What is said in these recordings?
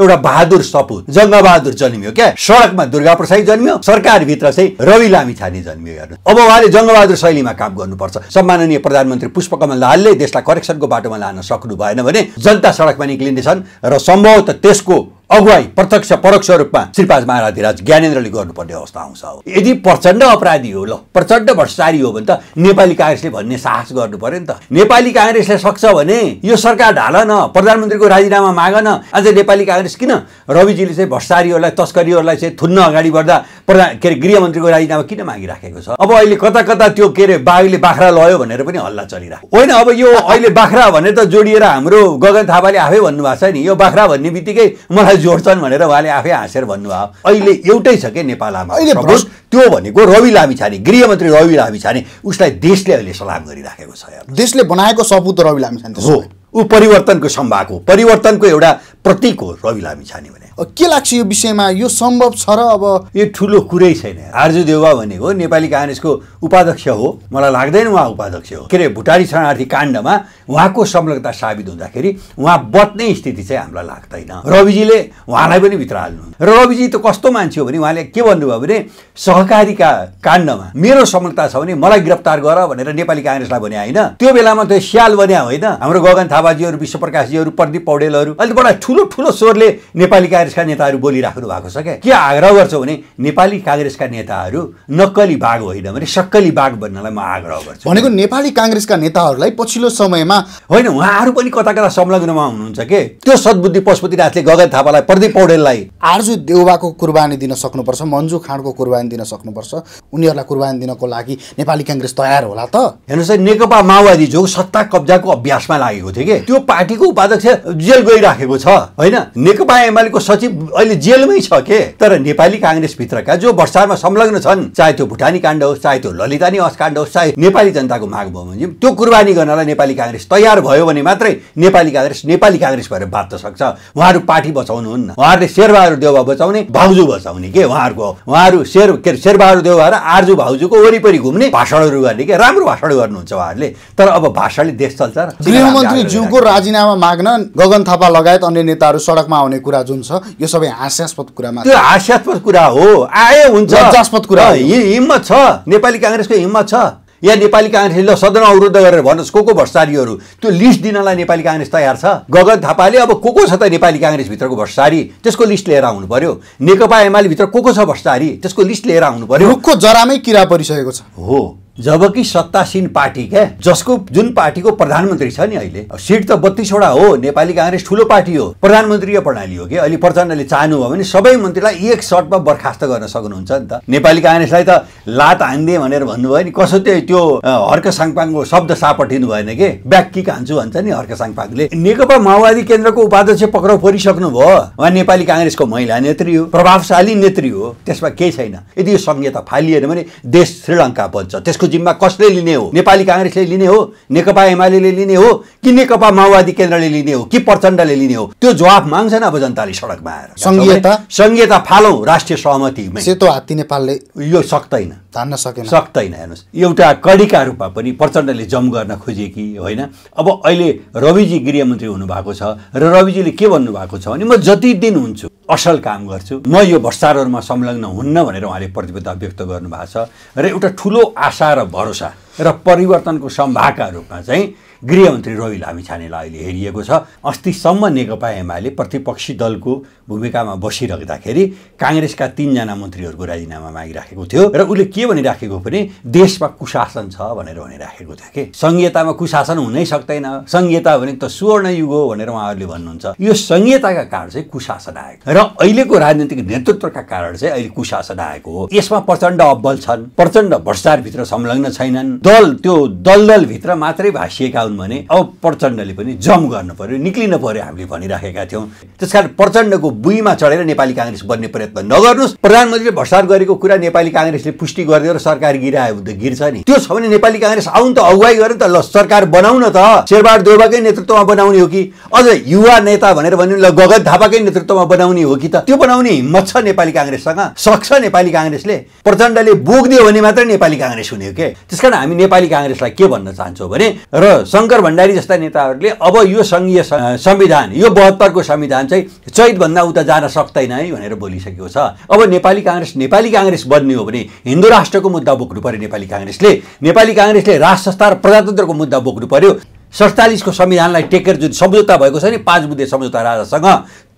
एउटा बहादुर सपुत जङ्गबहादुर जन्मियो क्या सडकमा दुर्गा प्रसाद जन्मियो सरकारभित्र चाहिँ रवि लामी छाने जन्मियो हेर्नु अब उहाँले जङ्गबहादुर शैलीमा काम गर्नुपर्छ सम्माननीय प्रधानमन्त्री पुष्पकमल दाहालले देशलाई करेक्सनको बाटोमा लान सक्नु भएन भने जनता सडकमा निक्लिनेछन् र सम्भवतः त्यसको अगुवाई प्रत्यक्ष परोक्ष रूपमा श्रीपाज महाराधिराज ज्ञानेन्द्रले गर्नुपर्ने अवस्था आउँछ हो यदि प्रचण्ड अपराधी हो ल प्रचण्ड भ्रष्टाचारी हो भने त नेपाली काङ्ग्रेसले भन्ने साहस गर्नु पर्यो नि त नेपाली काङ्ग्रेसले सक्छ भने यो सरकार ढाल न प्रधानमन्त्रीको राजीनामा माग न आज नेपाली काङ्ग्रेस किन रविजीले चाहिँ भ्रष्टाचारीहरूलाई तस्करीहरूलाई चाहिँ थुन्न अगाडि बढ्दा प्रधान के अरे गृहमन्त्रीको राजीनामा किन मागिराखेको छ अब अहिले कता कता त्यो के अरे बाघले बाख्रा लयो भनेर पनि हल्ला चलिरहेको होइन अब यो अहिले बाख्रा भनेर त जोडिएर हाम्रो गगन थापाले आफै भन्नुभएको छ नि यो बाख्रा भन्ने बित्तिकै मलाई जोड्छन् भनेर उहाँले आफै हाँसेर भन्नुभयो अहिले एउटै छ क्या नेपालमा अहिले अहिले त्यो भनेको रवि लामिछाने गृहमन्त्री रवि लामिछाने उसलाई देशले अहिले सलाम गरिराखेको छ देशले बनाएको सपुत रवि लामिछाने हो ऊ परिवर्तनको सम्भाग हो परिवर्तनको एउटा प्रतीक हो रवि लामिछाने भने के लाग्छ यो विषयमा यो सम्भव छ र अब यो ठुलो कुरै छैन आर्जु देउवा भनेको नेपाली काङ्ग्रेसको उपाध्यक्ष हो मलाई लाग्दैन उहाँ उपाध्यक्ष हो के अरे भुटारी शरणार्थी काण्डमा उहाँको संलग्नता साबित हुँदाखेरि उहाँ बच्ने स्थिति चाहिँ हामीलाई लाग्दैन रविजीले उहाँलाई पनि भित्र हाल्नु र रविजी त कस्तो मान्छे हो भने उहाँले के भन्नुभयो भने सहकारीका काण्डमा मेरो संलग्नता छ भने मलाई गिरफ्तार गर भनेर नेपाली काङ्ग्रेसलाई भने होइन त्यो बेलामा त्यो स्याल बन्या होइन हाम्रो गगन थापाजीहरू विश्वप्रकाशजीहरू प्रदीप पौडेलहरू अहिले बडा ठुलो ठुलो स्वरले नेपाली काङ्ग्रेसका नेताहरू बोलिराख्नु भएको छ क्या के आग्रह गर्छौ भने नेपाली काङ्ग्रेसका नेताहरू नक्कली बाघ होइन भने सक्कली बाघ बन्नलाई म आग्रह गर्छु भनेको नेपाली काङ्ग्रेसका नेताहरूलाई पछिल्लो समयमा होइन उहाँहरू पनि कता कता संलग्नमा हुनुहुन्छ के त्यो सद्बुद्धि पशुपतिनाथले गगन थापालाई प्रदीप पौडेललाई आर्जु देउबाको कुर्बानी दिन सक्नुपर्छ मन्जु खाँडको कुर्बानी दिन सक्नुपर्छ उनीहरूलाई कुर्बानी दिनको लागि नेपाली काङ्ग्रेस तयार होला त हेर्नुहोस् नेकपा माओवादी जो सत्ता कब्जाको अभ्यासमा लागेको थियो कि त्यो पार्टीको उपाध्यक्ष जेल गइराखेको छ होइन नेकपा एमालेको सचिव अहिले जेलमै छ के तर नेपाली काङ्ग्रेसभित्रका जो वर्षामा संलग्न छन् चाहे त्यो भुटानी काण्ड होस् चाहे त्यो ललितानी निवास काण्ड होस् चाहे नेपाली जनताको माग भयो भने त्यो कुर्बानी गर्नलाई नेपाली काङ्ग्रेस तयार भयो भने मात्रै नेपाली काङ्ग्रेस नेपाली काङ्ग्रेस भएर बाँच्न सक्छ उहाँहरू पार्टी बचाउनुहुन्न उहाँहरूले शेरबहादुर देउवा बचाउने भाउजू बचाउने के उहाँहरूको उहाँहरू शेर के शेरबहादुर देउवा र आर्जु भाउजूको वरिपरि घुम्ने भाषणहरू गर्ने के राम्रो भाषण गर्नुहुन्छ उहाँहरूले तर अब भाषणले देश चल्छ गृहमन्त्रीज्यूको राजीनामा माग्न गगन थापा लगायत अन्य नेताहरू सडकमा आउने कुरा जुन छ यो सबै हास्यास्पद कुरामा त्यो हास्यास्पद कुरा हो आए हुन्छ लज्जास्पद कुरा हिम्मत छ नेपाली काङ्ग्रेसको हिम्मत छ या नेपाली काङ्ग्रेसले सदन अवरुद्ध गरेर भन्नुहोस् को को भ्रष्टारीहरू त्यो लिस्ट दिनलाई नेपाली काङ्ग्रेस तयार छ गगन थापाले अब को को छ त नेपाली काङ्ग्रेसभित्रको भ्रष्टारी त्यसको लिस्ट लिएर आउनु पर्यो नेकपा भित्र को को छ भ्रष्टाचारी त्यसको लिस्ट लिएर आउनु पर्यो रुखको जरामै किरा परिसकेको छ हो जबकि सत्तासीन पार्टी क्या जसको जुन पार्टीको प्रधानमन्त्री छ नि अहिले सिट त बत्तिसवटा हो नेपाली काङ्ग्रेस ठुलो पार्टी हो प्रधानमन्त्रीय प्रणाली हो कि अहिले प्रचण्डले चाहनुभयो भने सबै मन्त्रीलाई एक सर्टमा बर्खास्त गर्न सक्नुहुन्छ नि त नेपाली काङ्ग्रेसलाई त लात हान्दे भनेर भन्नुभयो नि कसो त्यो हर्क साङपाङको शब्द सापटिनु भएन के ब्याक हान्छु भन्छ नि हर्क साङपाङले नेकपा माओवादी केन्द्रको उपाध्यक्ष पक्राउ परिसक्नु भयो उहाँ नेपाली काङ्ग्रेसको महिला नेत्री हो प्रभावशाली नेत्री हो त्यसमा केही छैन यदि यो संहिता फालिएन भने देश श्रीलङ्का बन्छ त्यसको यसको जिम्मा कसले लिने हो नेपाली काङ्ग्रेसले लिने हो नेकपा एमाले लिने हो कि नेकपा माओवादी केन्द्रले लिने हो कि प्रचण्डले लिने हो त्यो जवाफ माग्छन् अब जनताले सडकमा आएर सङ्घीयता सङ्घीयता फालौँ राष्ट्रिय सहमति सेतो हात्ती नेपालले यो सक्दैन तान्न सकेन सक्दैन हेर्नुहोस् एउटा कडीका रूपमा पनि प्रचण्डले जम गर्न खोजे कि होइन अब अहिले रविजी गृहमन्त्री हुनुभएको छ र रविजीले के भन्नुभएको छ भने म जति दिन हुन्छु असल काम गर्छु म यो भ्रष्टारहरूमा संलग्न हुन्न भनेर उहाँले प्रतिबद्धता व्यक्त गर्नुभएको छ र एउटा ठुलो आशा र भरोसा र परिवर्तनको सम्भागका रूपमा चाहिँ गृहमन्त्री रवि लामिछानेलाई अहिले हेरिएको छ अस्तिसम्म नेकपा एमाले प्रतिपक्षी दलको भूमिकामा बसिराख्दाखेरि काङ्ग्रेसका तिनजना मन्त्रीहरूको राजीनामा मागिराखेको थियो र उसले के भनिराखेको पनि देशमा कुशासन छ भनेर भनिराखेको थियो कि संहितामा कुशासन हुनै सक्दैन संहिता भनेको त सुवर्ण युग हो भनेर उहाँहरूले भन्नुहुन्छ यो संहिताका कारण चाहिँ कुशासन आएको र अहिलेको राजनीतिक नेतृत्वका कारण चाहिँ अहिले कुशासन आएको हो यसमा प्रचण्ड अब्बल छन् प्रचण्ड भ्रष्टाचारभित्र संलग्न छैनन् दल त्यो दलदलभित्र मात्रै भाँसिएका हुन् भने अब प्रचण्डले पनि जम गर्नु पर्यो निक्लिनु पर्यो हामीले भनिराखेका थियौँ त्यसकारण प्रचण्डको बुईमा चढेर नेपाली काङ्ग्रेस बन्ने प्रयत्न नगर्नुहोस् प्रधानमन्त्रीले भ्रष्टाचार गरेको कुरा नेपाली काङ्ग्रेसले पुष्टि गरिदियो र सरकार गिरायो भने गिर्छ नि त्यो छ भने नेपाली काङ्ग्रेस आउनु त अगुवाई गर्यो त ल सरकार बनाउन त शेरबहादुर देउबाकै नेतृत्वमा बनाउने हो कि अझ युवा नेता भनेर भन्यो ल गगन थापाकै नेतृत्वमा बनाउने हो कि त त्यो बनाउने हिम्मत छ नेपाली काङ्ग्रेससँग सक्छ नेपाली काङ्ग्रेसले प्रचण्डले बोक्दियो भने मात्रै नेपाली काङ्ग्रेस हुने हो के त्यस कारण हामी हामी नेपाली काङ्ग्रेसलाई के भन्न चाहन्छौँ भने र शङ्कर भण्डारी जस्ता नेताहरूले अब यो सङ्घीय संविधान यो बहत्तरको संविधान चाहिँ चैतभन्दा उता जान सक्दैन है भनेर बोलिसकेको छ अब नेपाली काङ्ग्रेस नेपाली काङ्ग्रेस बन्ने हो भने हिन्दू राष्ट्रको मुद्दा बोक्नु पर्यो नेपाली काङ्ग्रेसले नेपाली काङ्ग्रेसले राष्ट्र संस्था र प्रजातन्त्रको मुद्दा बोक्नु पर्यो सडचालिसको संविधानलाई टेकेर जुन सम्झौता भएको छ नि पाँच बुद्धे सम्झौता राजासँग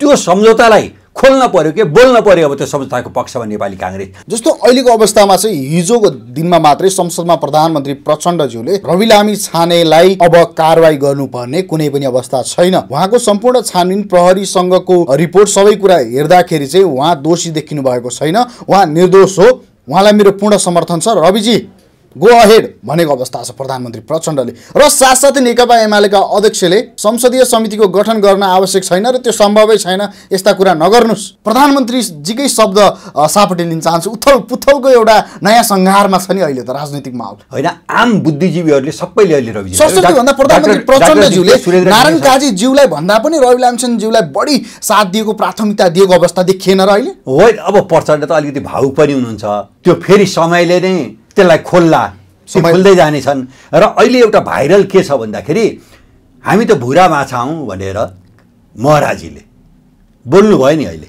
त्यो सम्झौतालाई खोल्न पर्यो के बोल्न पर्यो अब त्यो संस्थाको पक्षमा नेपाली काङ्ग्रेस जस्तो अहिलेको अवस्थामा चाहिँ हिजोको दिनमा मात्रै संसदमा प्रधानमन्त्री प्रचण्डज्यूले रवि लामी छानेलाई अब कारवाही गर्नुपर्ने कुनै पनि अवस्था छैन उहाँको सम्पूर्ण छानबिन प्रहरी रिपोर्ट सबै कुरा हेर्दाखेरि चाहिँ उहाँ दोषी देखिनु भएको छैन उहाँ निर्दोष हो उहाँलाई मेरो पूर्ण समर्थन छ रविजी गो अहेड भनेको अवस्था छ प्रधानमन्त्री प्रचण्डले र साथसाथै नेकपा एमालेका अध्यक्षले संसदीय समितिको गठन गर्न आवश्यक छैन र त्यो सम्भवै छैन यस्ता कुरा नगर्नुहोस् प्रधानमन्त्रीजीकै शब्द सापट्टि लिन चाहन्छु उथल पुथलको एउटा नयाँ सङ्घारमा छ नि अहिले त राजनैतिक माहौल होइन आम बुद्धिजीवीहरूले सबैले अहिले सरस्वतीभन्दा प्रधानमन्त्री प्रचण्डज्यूले नारायण काजीज्यूलाई भन्दा पनि रवि लामसेनज्यूलाई बढी साथ दिएको प्राथमिकता दिएको अवस्था देखिएन र अहिले होइन अब प्रचण्ड त अलिकति भावुक पनि हुनुहुन्छ त्यो फेरि समयले नै त्यसलाई खोल्ला खोल्दै जानेछन् र अहिले एउटा भाइरल के छ भन्दाखेरि हामी त भुरा माछा हौँ भनेर महराजीले बोल्नुभयो नि अहिले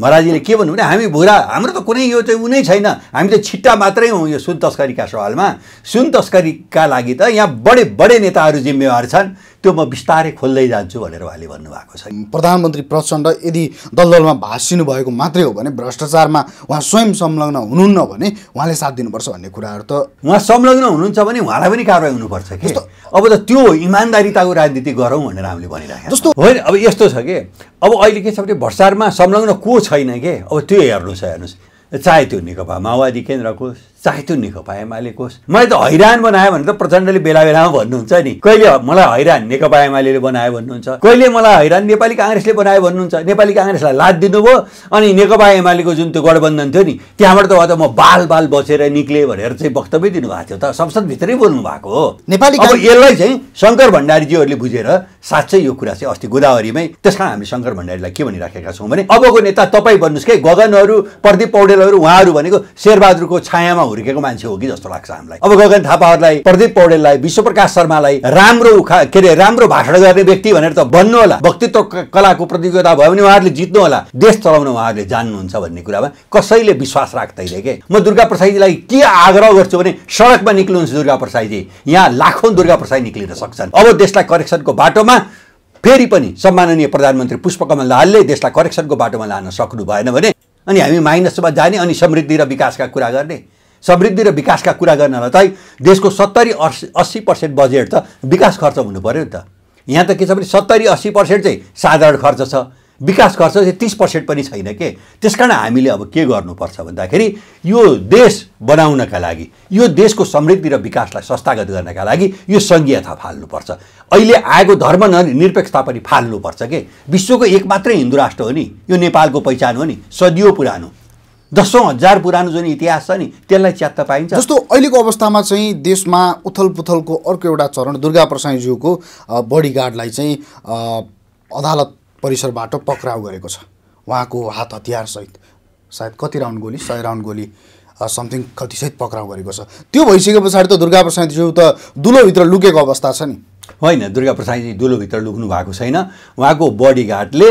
महाराजीले के भन्नु भने हामी भुरा हाम्रो त कुनै यो चाहिँ उनी छैन हामी त छिट्टा मात्रै हौँ यो सुन तस्करीका सवालमा सुन तस्करीका लागि त यहाँ बडे बडे नेताहरू जिम्मेवार छन् त्यो म बिस्तारै खोल्दै जान्छु भनेर उहाँले भन्नुभएको छ प्रधानमन्त्री प्रचण्ड यदि दलदलमा भाँसिनु भएको मात्रै हो भने भ्रष्टाचारमा उहाँ स्वयं संलग्न हुनुहुन्न भने उहाँले साथ दिनुपर्छ भन्ने कुराहरू त उहाँ संलग्न हुनुहुन्छ भने उहाँलाई पनि कारवाही हुनुपर्छ कि अब त त्यो इमान्दारिताको राजनीति गरौँ भनेर हामीले भनिरहेको जस्तो होइन अब यस्तो छ कि अब अहिले के छ भने भ्रष्टाचारमा संलग्न को छैन के अब त्यो हेर्नुहोस् हेर्नुहोस् चाहे त्यो नेकपा माओवादी केन्द्रको चाहे त्यो नेकपा एमालेको होस् मलाई त हैरान बनायो भने त प्रचण्डले बेला बेलामा भन्नुहुन्छ नि कहिले मलाई हैरान नेकपा एमाले बनायो भन्नुहुन्छ कहिले मलाई हैरान नेपाली काङ्ग्रेसले बनायो भन्नुहुन्छ नेपाली काङ्ग्रेसलाई लाद दिनुभयो अनि नेकपा एमालेको जुन त्यो गठबन्धन थियो नि त्यहाँबाट त म बाल बाल बसेर निक्लेँ भनेर चाहिँ वक्तव्य दिनुभएको थियो त संसदभित्रै बोल्नु भएको हो नेपाली अब यसलाई चाहिँ शङ्कर भण्डारीजीहरूले बुझेर साँच्चै यो कुरा चाहिँ अस्ति गोदावरीमै त्यसमा हामी शङ्कर भण्डारीलाई के भनिराखेका छौँ भने अबको नेता तपाईँ भन्नुहोस् कि गगनहरू प्रदीप पौडेलहरू उहाँहरू भनेको शेरबहादुरको छायामा हुर्केको मान्छे हो कि जस्तो लाग्छ हामीलाई अब गगन थापाहरूलाई प्रदीप पौडेललाई विश्वप्रकाश शर्मालाई राम्रो उखा के अरे राम्रो भाषण गर्ने व्यक्ति भनेर त भन्नु होला वक्तित्व कलाको प्रतियोगिता भयो भने उहाँहरूले जित्नु होला देश चलाउन उहाँहरूले जान्नुहुन्छ भन्ने कुरामा कसैले विश्वास राख्दैन के म दुर्गा प्रसाईजीलाई के आग्रह गर्छु भने सडकमा निक्लिनुहुन्छ दुर्गा प्रसाईजी यहाँ लाखौँ दुर्गा प्रसाई निक्लिन सक्छन् अब देशलाई करेक्सनको बाटोमा फेरि पनि सम्माननीय प्रधानमन्त्री पुष्पकमल दाहालले देशलाई करेक्सनको बाटोमा लान सक्नु भएन भने अनि हामी माइनसमा जाने अनि समृद्धि र विकासका कुरा गर्ने समृद्धि र विकासका कुरा गर्नलाई चाहिँ देशको सत्तरी असी अस्सी पर्सेन्ट बजेट त विकास खर्च हुनु पऱ्यो नि त यहाँ त के छ भने सत्तरी अस्सी पर्सेन्ट चाहिँ साधारण खर्च छ विकास खर्च चाहिँ तिस पर्सेन्ट पनि छैन के त्यस कारण हामीले अब के गर्नुपर्छ भन्दाखेरि यो देश बनाउनका लागि यो देशको समृद्धि र विकासलाई संस्थागत गर्नका लागि यो सङ्घीयता फाल्नुपर्छ अहिले आएको धर्म निरपेक्षता पनि फाल्नुपर्छ के विश्वको एक मात्रै हिन्दू राष्ट्र हो नि यो नेपालको पहिचान हो नि सदियो पुरानो दसौँ हजार पुरानो जुन इतिहास छ नि त्यसलाई च्यात्त पाइन्छ जस्तो अहिलेको अवस्थामा चाहिँ देशमा उथल पुथलको अर्को एउटा चरण दुर्गा प्रसाईज्यूको बडीगार्डलाई चाहिँ अदालत परिसरबाट पक्राउ गरेको छ उहाँको हात हतियारसहित सायद कति राउन्ड गोली सय राउन्ड गोली समथिङ कतिसहित पक्राउ गरेको छ त्यो भइसके पछाडि त दुर्गा प्रसाईज्यू त दुलोभित्र लुकेको अवस्था छ नि होइन दुर्गा प्रसाईजी दुलोभित्र लुक्नु भएको छैन उहाँको बडीगार्डले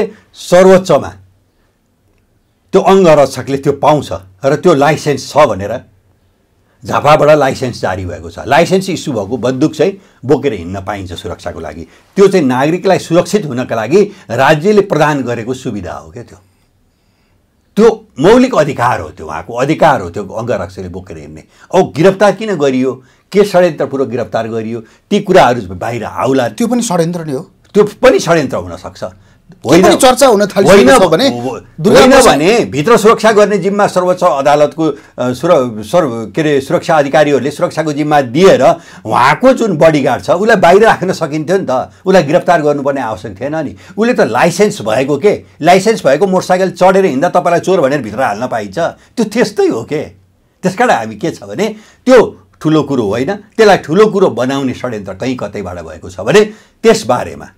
सर्वोच्चमा त्यो अङ्गरक्षकले त्यो पाउँछ र त्यो लाइसेन्स छ भनेर झापाबाट लाइसेन्स जारी भएको छ लाइसेन्स इस्यु भएको बन्दुक चाहिँ बोकेर हिँड्न पाइन्छ सुरक्षाको लागि त्यो चाहिँ नागरिकलाई सुरक्षित हुनका लागि राज्यले प्रदान गरेको सुविधा हो क्या त्यो त्यो मौलिक अधिकार हो त्यो उहाँको अधिकार हो त्यो अङ्गरक्षकले बोकेर हिँड्ने औ गिरफ्तार किन गरियो के षड्यन्त्रपूर्वक गिरफ्तार गरियो ती कुराहरू बाहिर आउला त्यो पनि षड्यन्त्र नै हो त्यो पनि षड्यन्त्र हुनसक्छ चर्चा हुन भने भने भित्र सुरक्षा गर्ने जिम्मा सर्वोच्च अदालतको सुर के अरे सुरक्षा अधिकारीहरूले सुरक्षाको जिम्मा दिएर उहाँको जुन बडीगार्ड छ उसलाई बाहिर राख्न सकिन्थ्यो नि त उसलाई गिरफ्तार गर्नुपर्ने आवश्यक थिएन नि उसले त लाइसेन्स भएको के लाइसेन्स भएको मोटरसाइकल चढेर हिँड्दा तपाईँलाई चोर भनेर भित्र हाल्न पाइन्छ त्यो त्यस्तै हो के त्यस हामी के छ भने त्यो ठुलो कुरो होइन त्यसलाई ठुलो कुरो बनाउने षड्यन्त्र कहीँ कतैबाट भएको छ भने त्यसबारेमा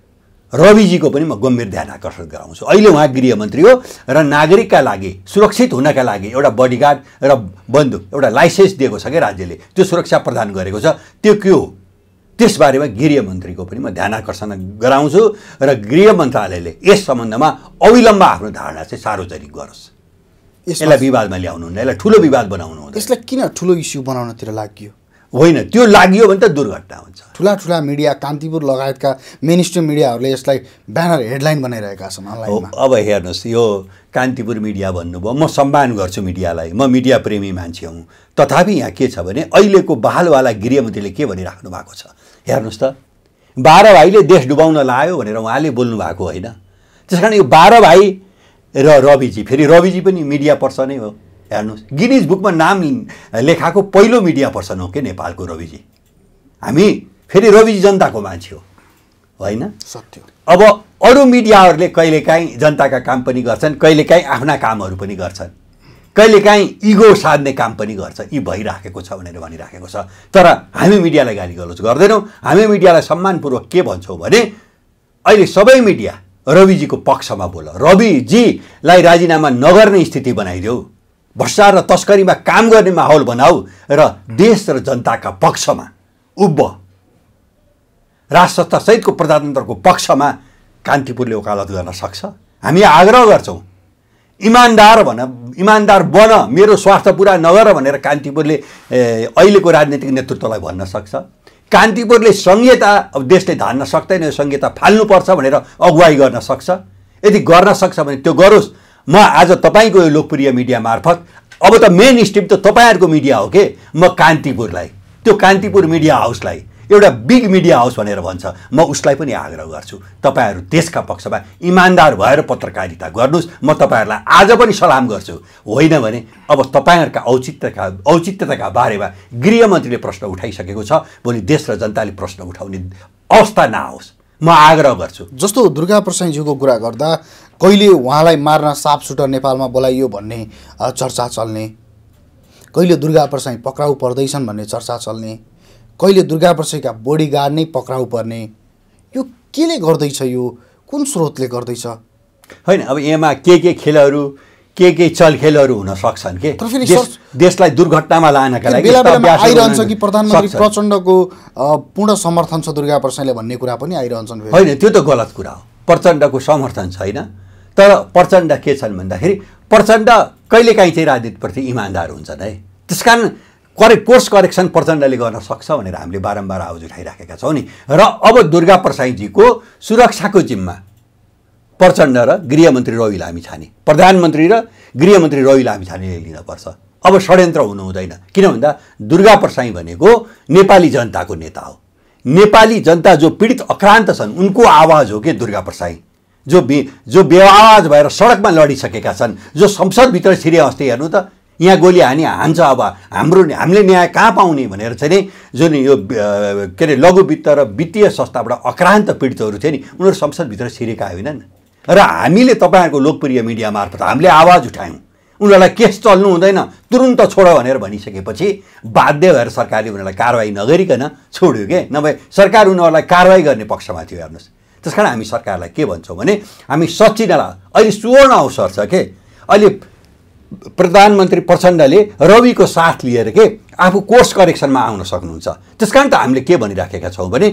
रविजीको पनि म गम्भीर ध्यान आकर्षण गराउँछु अहिले उहाँ गृहमन्त्री हो र नागरिकका लागि सुरक्षित हुनका लागि एउटा बडीगार्ड र बन्दुक एउटा लाइसेन्स दिएको छ क्या राज्यले त्यो सुरक्षा प्रदान गरेको छ त्यो के हो त्यसबारेमा गृहमन्त्रीको पनि म ध्यान आकर्षण गराउँछु र गृह मन्त्रालयले यस सम्बन्धमा अविलम्ब आफ्नो धारणा चाहिँ सार्वजनिक गरोस् यसलाई विवादमा ल्याउनु हुन्न यसलाई ठुलो विवाद बनाउनु हुँदैन यसलाई किन ठुलो इस्यु बनाउनतिर लाग्यो होइन त्यो लाग्यो भने त दुर्घटना हुन्छ ठुला ठुला मिडिया कान्तिपुर लगायतका मेन स्ट्रिम मिडियाहरूले यसलाई ब्यानर हेडलाइन बनाइरहेका छन् हो अब हेर्नुहोस् यो कान्तिपुर मिडिया भन्नुभयो म सम्मान गर्छु मिडियालाई म मिडिया प्रेमी मान्छे हुँ तथापि यहाँ के छ भने अहिलेको बहालवाला गृहमन्त्रीले के भनिराख्नु भएको छ हेर्नुहोस् त बाह्र भाइले देश डुबाउन लायो भनेर उहाँले बोल्नु भएको होइन त्यस कारण यो बाह्र भाइ र रविजी फेरि रविजी पनि मिडिया पर्सनै हो हेर्नुहोस् गिनिज बुकमा नाम लेखाएको पहिलो मिडिया पर्सन हो के नेपालको रविजी हामी फेरि रविजी जनताको मान्छे हो होइन सत्य अब अरू मिडियाहरूले कहिलेकाहीँ जनताका काम पनि गर्छन् कहिलेकाहीँ आफ्ना कामहरू पनि गर्छन् कहिलेकाहीँ इगो साध्ने काम पनि गर्छ यी भइराखेको छ भनेर भनिराखेको छ तर हामी मिडियालाई गाली गलोज गर्दैनौँ हामी मिडियालाई सम्मानपूर्वक के भन्छौँ भने अहिले सबै मिडिया रविजीको पक्षमा बोल रविजीलाई राजीनामा नगर्ने स्थिति बनाइदेऊ भ्रष्टाचार र तस्करीमा काम गर्ने माहौल बनाऊ र देश र जनताका पक्षमा उब्ब राजसत्तासहितको प्रजातन्त्रको पक्षमा कान्तिपुरले वकालत गर्न सक्छ हामी आग्रह गर्छौँ इमान्दार भन इमान्दार बन मेरो स्वार्थ पुरा नगर भनेर कान्तिपुरले अहिलेको राजनीतिक नेतृत्वलाई भन्न सक्छ कान्तिपुरले संहिता अब देशले धान्न सक्दैन यो संहिता फाल्नुपर्छ भनेर अगुवाई गर्न सक्छ यदि गर्न सक्छ भने त्यो गरोस् म आज तपाईँको यो लोकप्रिय मिडिया मार्फत अब त मेन स्टेप त तपाईँहरूको मिडिया हो के म कान्तिपुरलाई त्यो कान्तिपुर मिडिया हाउसलाई एउटा बिग मिडिया हाउस भनेर भन्छ म उसलाई पनि आग्रह गर्छु तपाईँहरू देशका पक्षमा इमान्दार भएर पत्रकारिता गर्नुहोस् म तपाईँहरूलाई आज पनि सलाम गर्छु होइन भने अब तपाईँहरूका औचित्यका औचित्यताका बारेमा गृहमन्त्रीले प्रश्न उठाइसकेको छ भोलि देश र जनताले प्रश्न उठाउने अवस्था नआओस् म आग्रह गर्छु जस्तो दुर्गा प्रसाईज्यूको कुरा गर्दा कहिले उहाँलाई मार्न साप सुटर नेपालमा बोलाइयो भन्ने चर्चा चल्ने कहिले दुर्गा प्रसाई पक्राउ पर्दैछन् भन्ने चर्चा चल्ने कहिले दुर्गा प्रसाईका बोडीगार्ड नै पक्राउ पर्ने यो केले गर्दैछ यो कुन स्रोतले गर्दैछ होइन अब यहाँमा के के खेलहरू के के चलखेलहरू हुन सक्छन् के देशलाई दुर्घटनामा लानका लागि आइरहन्छ कि प्रधानमन्त्री प्रचण्डको पूर्ण समर्थन छ दुर्गा प्रसाईले भन्ने कुरा पनि आइरहन्छन् होइन त्यो त गलत कुरा हो प्रचण्डको समर्थन छैन तर प्रचण्ड के छन् भन्दाखेरि प्रचण्ड कहिलेकाहीँ चाहिँ राजनीतिप्रति इमान्दार हुन्छन् है त्यस कारण करेक्ट कोर्स करेक्सन प्रचण्डले गर्न सक्छ भनेर हामीले बारम्बार आवाज उठाइराखेका छौँ नि र अब दुर्गा प्रसाईजीको सुरक्षाको जिम्मा प्रचण्ड र गृहमन्त्री रवि लामी छाने प्रधानमन्त्री र गृहमन्त्री रवि लामी छानेले लिनपर्छ अब षड्यन्त्र हुनु हुँदैन किन भन्दा दुर्गा प्रसाई भनेको नेपाली जनताको नेता हो नेपाली जनता जो पीडित अक्रान्त छन् उनको आवाज हो कि दुर्गा प्रसाई जो बे जो बेवाज भएर सडकमा लडिसकेका छन् जो संसदभित्र छिरे अस्ति हेर्नु त यहाँ गोली हाने हान्छ अब हाम्रो हामीले न्याय कहाँ पाउने भनेर चाहिँ नि जुन यो के अरे लघु वित्त र वित्तीय संस्थाबाट अक्रान्त पीडितहरू थिए नि उनीहरू संसदभित्र छिरेका होइनन् र हामीले तपाईँहरूको लोकप्रिय मिडिया मार्फत हामीले आवाज उठायौँ उनीहरूलाई केस चल्नु हुँदैन तुरुन्त छोड भनेर भनिसकेपछि बाध्य भएर सरकारले उनीहरूलाई कारवाही नगरिकन छोड्यो के नभए सरकार उनीहरूलाई कारवाही गर्ने पक्षमा थियो हेर्नुहोस् त्यस कारण हामी सरकारलाई के भन्छौँ भने हामी सचिनलाई अहिले सुवर्ण अवसर छ के अहिले प्रधानमन्त्री प्रचण्डले रविको साथ लिएर के आफू कोर्स करेक्सनमा आउन सक्नुहुन्छ त्यस कारण त हामीले के भनिराखेका छौँ भने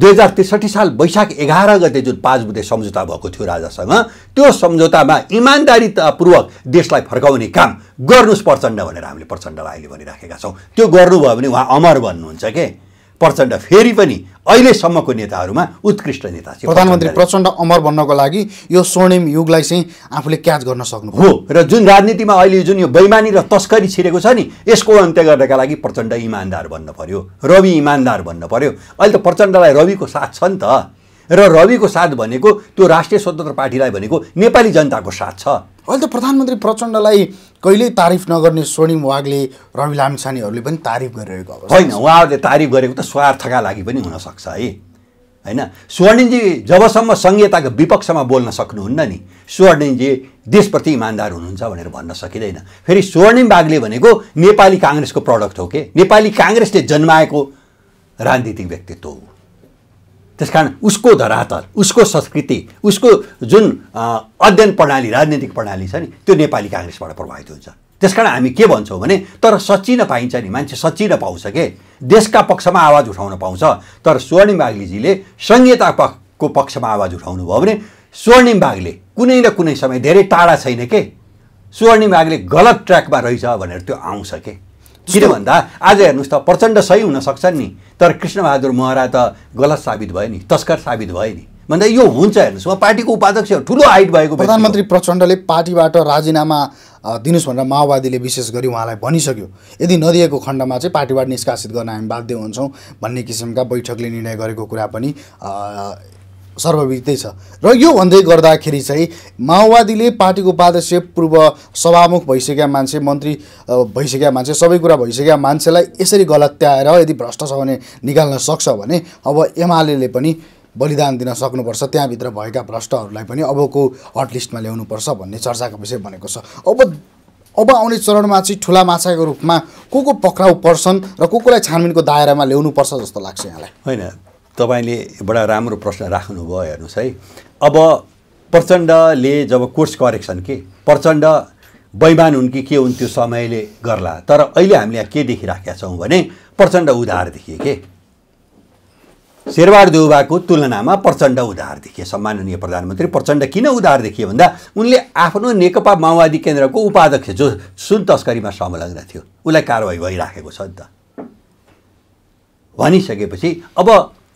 दुई हजार त्रिसठी साल वैशाख एघार गते जुन पाँच बुधे सम्झौता भएको थियो राजासँग त्यो सम्झौतामा इमान्दारीतापूर्वक देशलाई फर्काउने काम गर्नुहोस् प्रचण्ड भनेर हामीले प्रचण्डलाई अहिले भनिराखेका छौँ त्यो गर्नुभयो भने उहाँ अमर बन्नुहुन्छ के प्रचण्ड फेरि पनि अहिलेसम्मको नेताहरूमा उत्कृष्ट नेता थियो प्रधानमन्त्री प्रचण्ड अमर बन्नको लागि यो स्वर्णिम युगलाई चाहिँ आफूले क्याच गर्न सक्नु हो र जुन राजनीतिमा अहिले जुन यो बैमानी र तस्करी छिरेको छ नि यसको अन्त्य गर्नका लागि प्रचण्ड इमान्दार बन्न पर्यो रवि इमान्दार बन्न पर्यो अहिले त प्रचण्डलाई रविको साथ छ नि त र रविको साथ भनेको त्यो राष्ट्रिय स्वतन्त्र पार्टीलाई भनेको नेपाली जनताको साथ छ अहिले त प्रधानमन्त्री प्रचण्डलाई कहिल्यै तारिफ नगर्ने स्वर्णिम वागले रवि लामसानेहरूले पनि तारिफ गरिरहेको होइन उहाँहरूले तारिफ गरेको त स्वार्थका लागि पनि हुनसक्छ है होइन स्वर्णिमजी जबसम्म संहिताको विपक्षमा बोल्न सक्नुहुन्न नि स्वर्णिमजी देशप्रति इमान्दार हुनुहुन्छ भनेर भन्न सकिँदैन फेरि स्वर्णिम बागले भनेको नेपाली काङ्ग्रेसको प्रडक्ट हो के नेपाली काङ्ग्रेसले जन्माएको राजनीतिक व्यक्तित्व हो त्यस कारण उसको धरातल उसको संस्कृति उसको जुन अध्ययन प्रणाली राजनीतिक प्रणाली छ नि त्यो नेपाली काङ्ग्रेसबाट प्रभावित हुन्छ त्यस कारण हामी के भन्छौँ भने तर सचिन पाइन्छ नि मान्छे सचिन पाउँछ के देशका पक्षमा आवाज उठाउन पाउँछ तर स्वर्णिम बाग्लीजीले सङ्घीयता पक्षको पक्षमा आवाज उठाउनु भयो भने स्वर्णिम बाघले कुनै न कुनै समय धेरै टाढा छैन के स्वर्णिम बाघले गलत ट्र्याकमा रहेछ भनेर त्यो आउँछ के किन भन्दा आज हेर्नुहोस् त प्रचण्ड सही हुन सक्छन् नि तर कृष्णबहादुर महरा त गलत साबित भयो नि तस्कर साबित भयो नि भन्दा यो हुन्छ हेर्नुहोस् म पार्टीको उपाध्यक्ष ठुलो हाइट भएको प्रधानमन्त्री प्रचण्डले पार्टीबाट राजीनामा दिनुहोस् भनेर माओवादीले विशेष गरी उहाँलाई भनिसक्यो यदि नदिएको खण्डमा चाहिँ पार्टीबाट निष्कासित गर्न हामी बाध्य हुन्छौँ भन्ने किसिमका बैठकले निर्णय गरेको कुरा पनि सर्वविदितै छ र यो भन्दै गर्दाखेरि चाहिँ माओवादीले पार्टीको उपाध्यक्ष पूर्व सभामुख भइसकेका मान्छे मन्त्री भइसकेका मान्छे सबै कुरा भइसकेका मान्छेलाई यसरी गलत गलत्याएर यदि भ्रष्ट छ भने निकाल्न सक्छ भने अब एमाले पनि बलिदान दिन सक्नुपर्छ त्यहाँभित्र भएका भ्रष्टहरूलाई पनि अबको हटलिस्टमा ल्याउनुपर्छ भन्ने चर्चाको विषय बनेको छ अब अब आउने चरणमा चाहिँ ठुला माछाको रूपमा को को पक्राउ पर्छन् र को कोलाई छानबिनको दायरामा ल्याउनुपर्छ जस्तो लाग्छ यहाँलाई होइन तपाईँले बडा राम्रो प्रश्न राख्नुभयो हेर्नुहोस् है अब प्रचण्डले जब कोर्स करेक्सन के प्रचण्ड बैमान हुन् कि के हुन् त्यो समयले गर्ला तर अहिले हामीले यहाँ के देखिराखेका छौँ भने प्रचण्ड उधार देखिए के शेरबार देउबाको तुलनामा प्रचण्ड उधार देखिए सम्माननीय प्रधानमन्त्री प्रचण्ड किन उधार देखिए भन्दा उनले आफ्नो नेकपा माओवादी केन्द्रको उपाध्यक्ष जो सुन तस्करीमा संलग्न थियो उसलाई कारवाही भइराखेको छ नि त भनिसकेपछि अब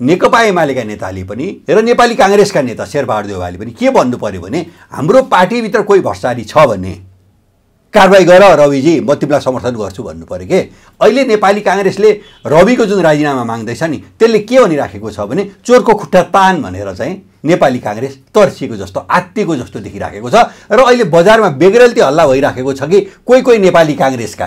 नेकपा एमालेका नेताले पनि र नेपाली काङ्ग्रेसका नेता शेरबहादुर देवालले पनि के भन्नु पऱ्यो भने हाम्रो पार्टीभित्र कोही भ्रष्टाचारी छ भने कारवाही गर रविजी म तिमीलाई समर्थन गर्छु भन्नु पऱ्यो के अहिले नेपाली काङ्ग्रेसले रविको जुन राजीनामा माग्दैछ नि त्यसले के भनिराखेको छ भने चोरको खुट्टा तान भनेर चाहिँ नेपाली काङ्ग्रेस तर्सिएको जस्तो आत्तिएको जस्तो देखिराखेको छ र अहिले बजारमा बेग्रेल्ती हल्ला भइराखेको छ कि कोही कोही नेपाली काङ्ग्रेसका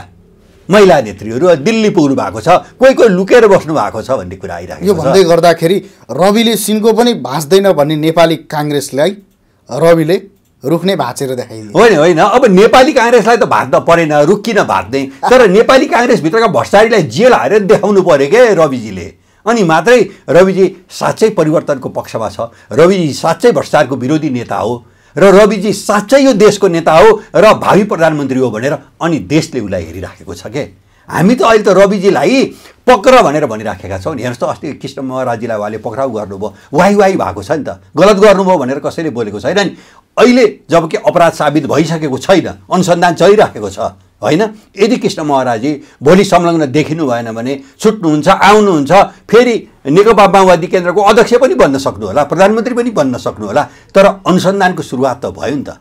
महिला नेत्रीहरू दिल्ली पुग्नु भएको छ कोही कोही लुकेर बस्नु भएको छ भन्ने कुरा आइरहेको यो भन्दै गर्दाखेरि रविले सिन्को पनि भाँच्दैन भन्ने नेपाली काङ्ग्रेसलाई रविले रुख नै भाँचेर देखाइदियो होइन होइन अब नेपाली काङ्ग्रेसलाई त भाँच्न परेन रुख किन भाँच्ने तर नेपाली काङ्ग्रेसभित्रका भट्टारीलाई जेल हारेर देखाउनु पऱ्यो के रविजीले अनि मात्रै रविजी साँच्चै परिवर्तनको पक्षमा छ रविजी साँच्चै भ्रष्टाचारको विरोधी नेता हो र रविजी साँच्चै यो देशको नेता हो र भावी प्रधानमन्त्री हो भनेर अनि देशले उसलाई हेरिराखेको छ के हामी त अहिले त रविजीलाई पक्र भनेर भनिराखेका छौँ नि हेर्नुहोस् त अस्ति कृष्ण महाराजीलाई उहाँले पक्राउ गर्नुभयो वाइ वाइ भएको छ नि त गलत गर्नुभयो भनेर कसैले बोलेको छैन नि अहिले जबकि अपराध साबित भइसकेको छैन अनुसन्धान चलिराखेको छ होइन यदि कृष्ण महाराजी भोलि संलग्न देखिनु भएन भने छुट्नुहुन्छ आउनुहुन्छ फेरि नेकपा माओवादी केन्द्रको अध्यक्ष पनि बन्न सक्नु होला प्रधानमन्त्री पनि बन्न सक्नु होला तर अनुसन्धानको सुरुवात त भयो नि त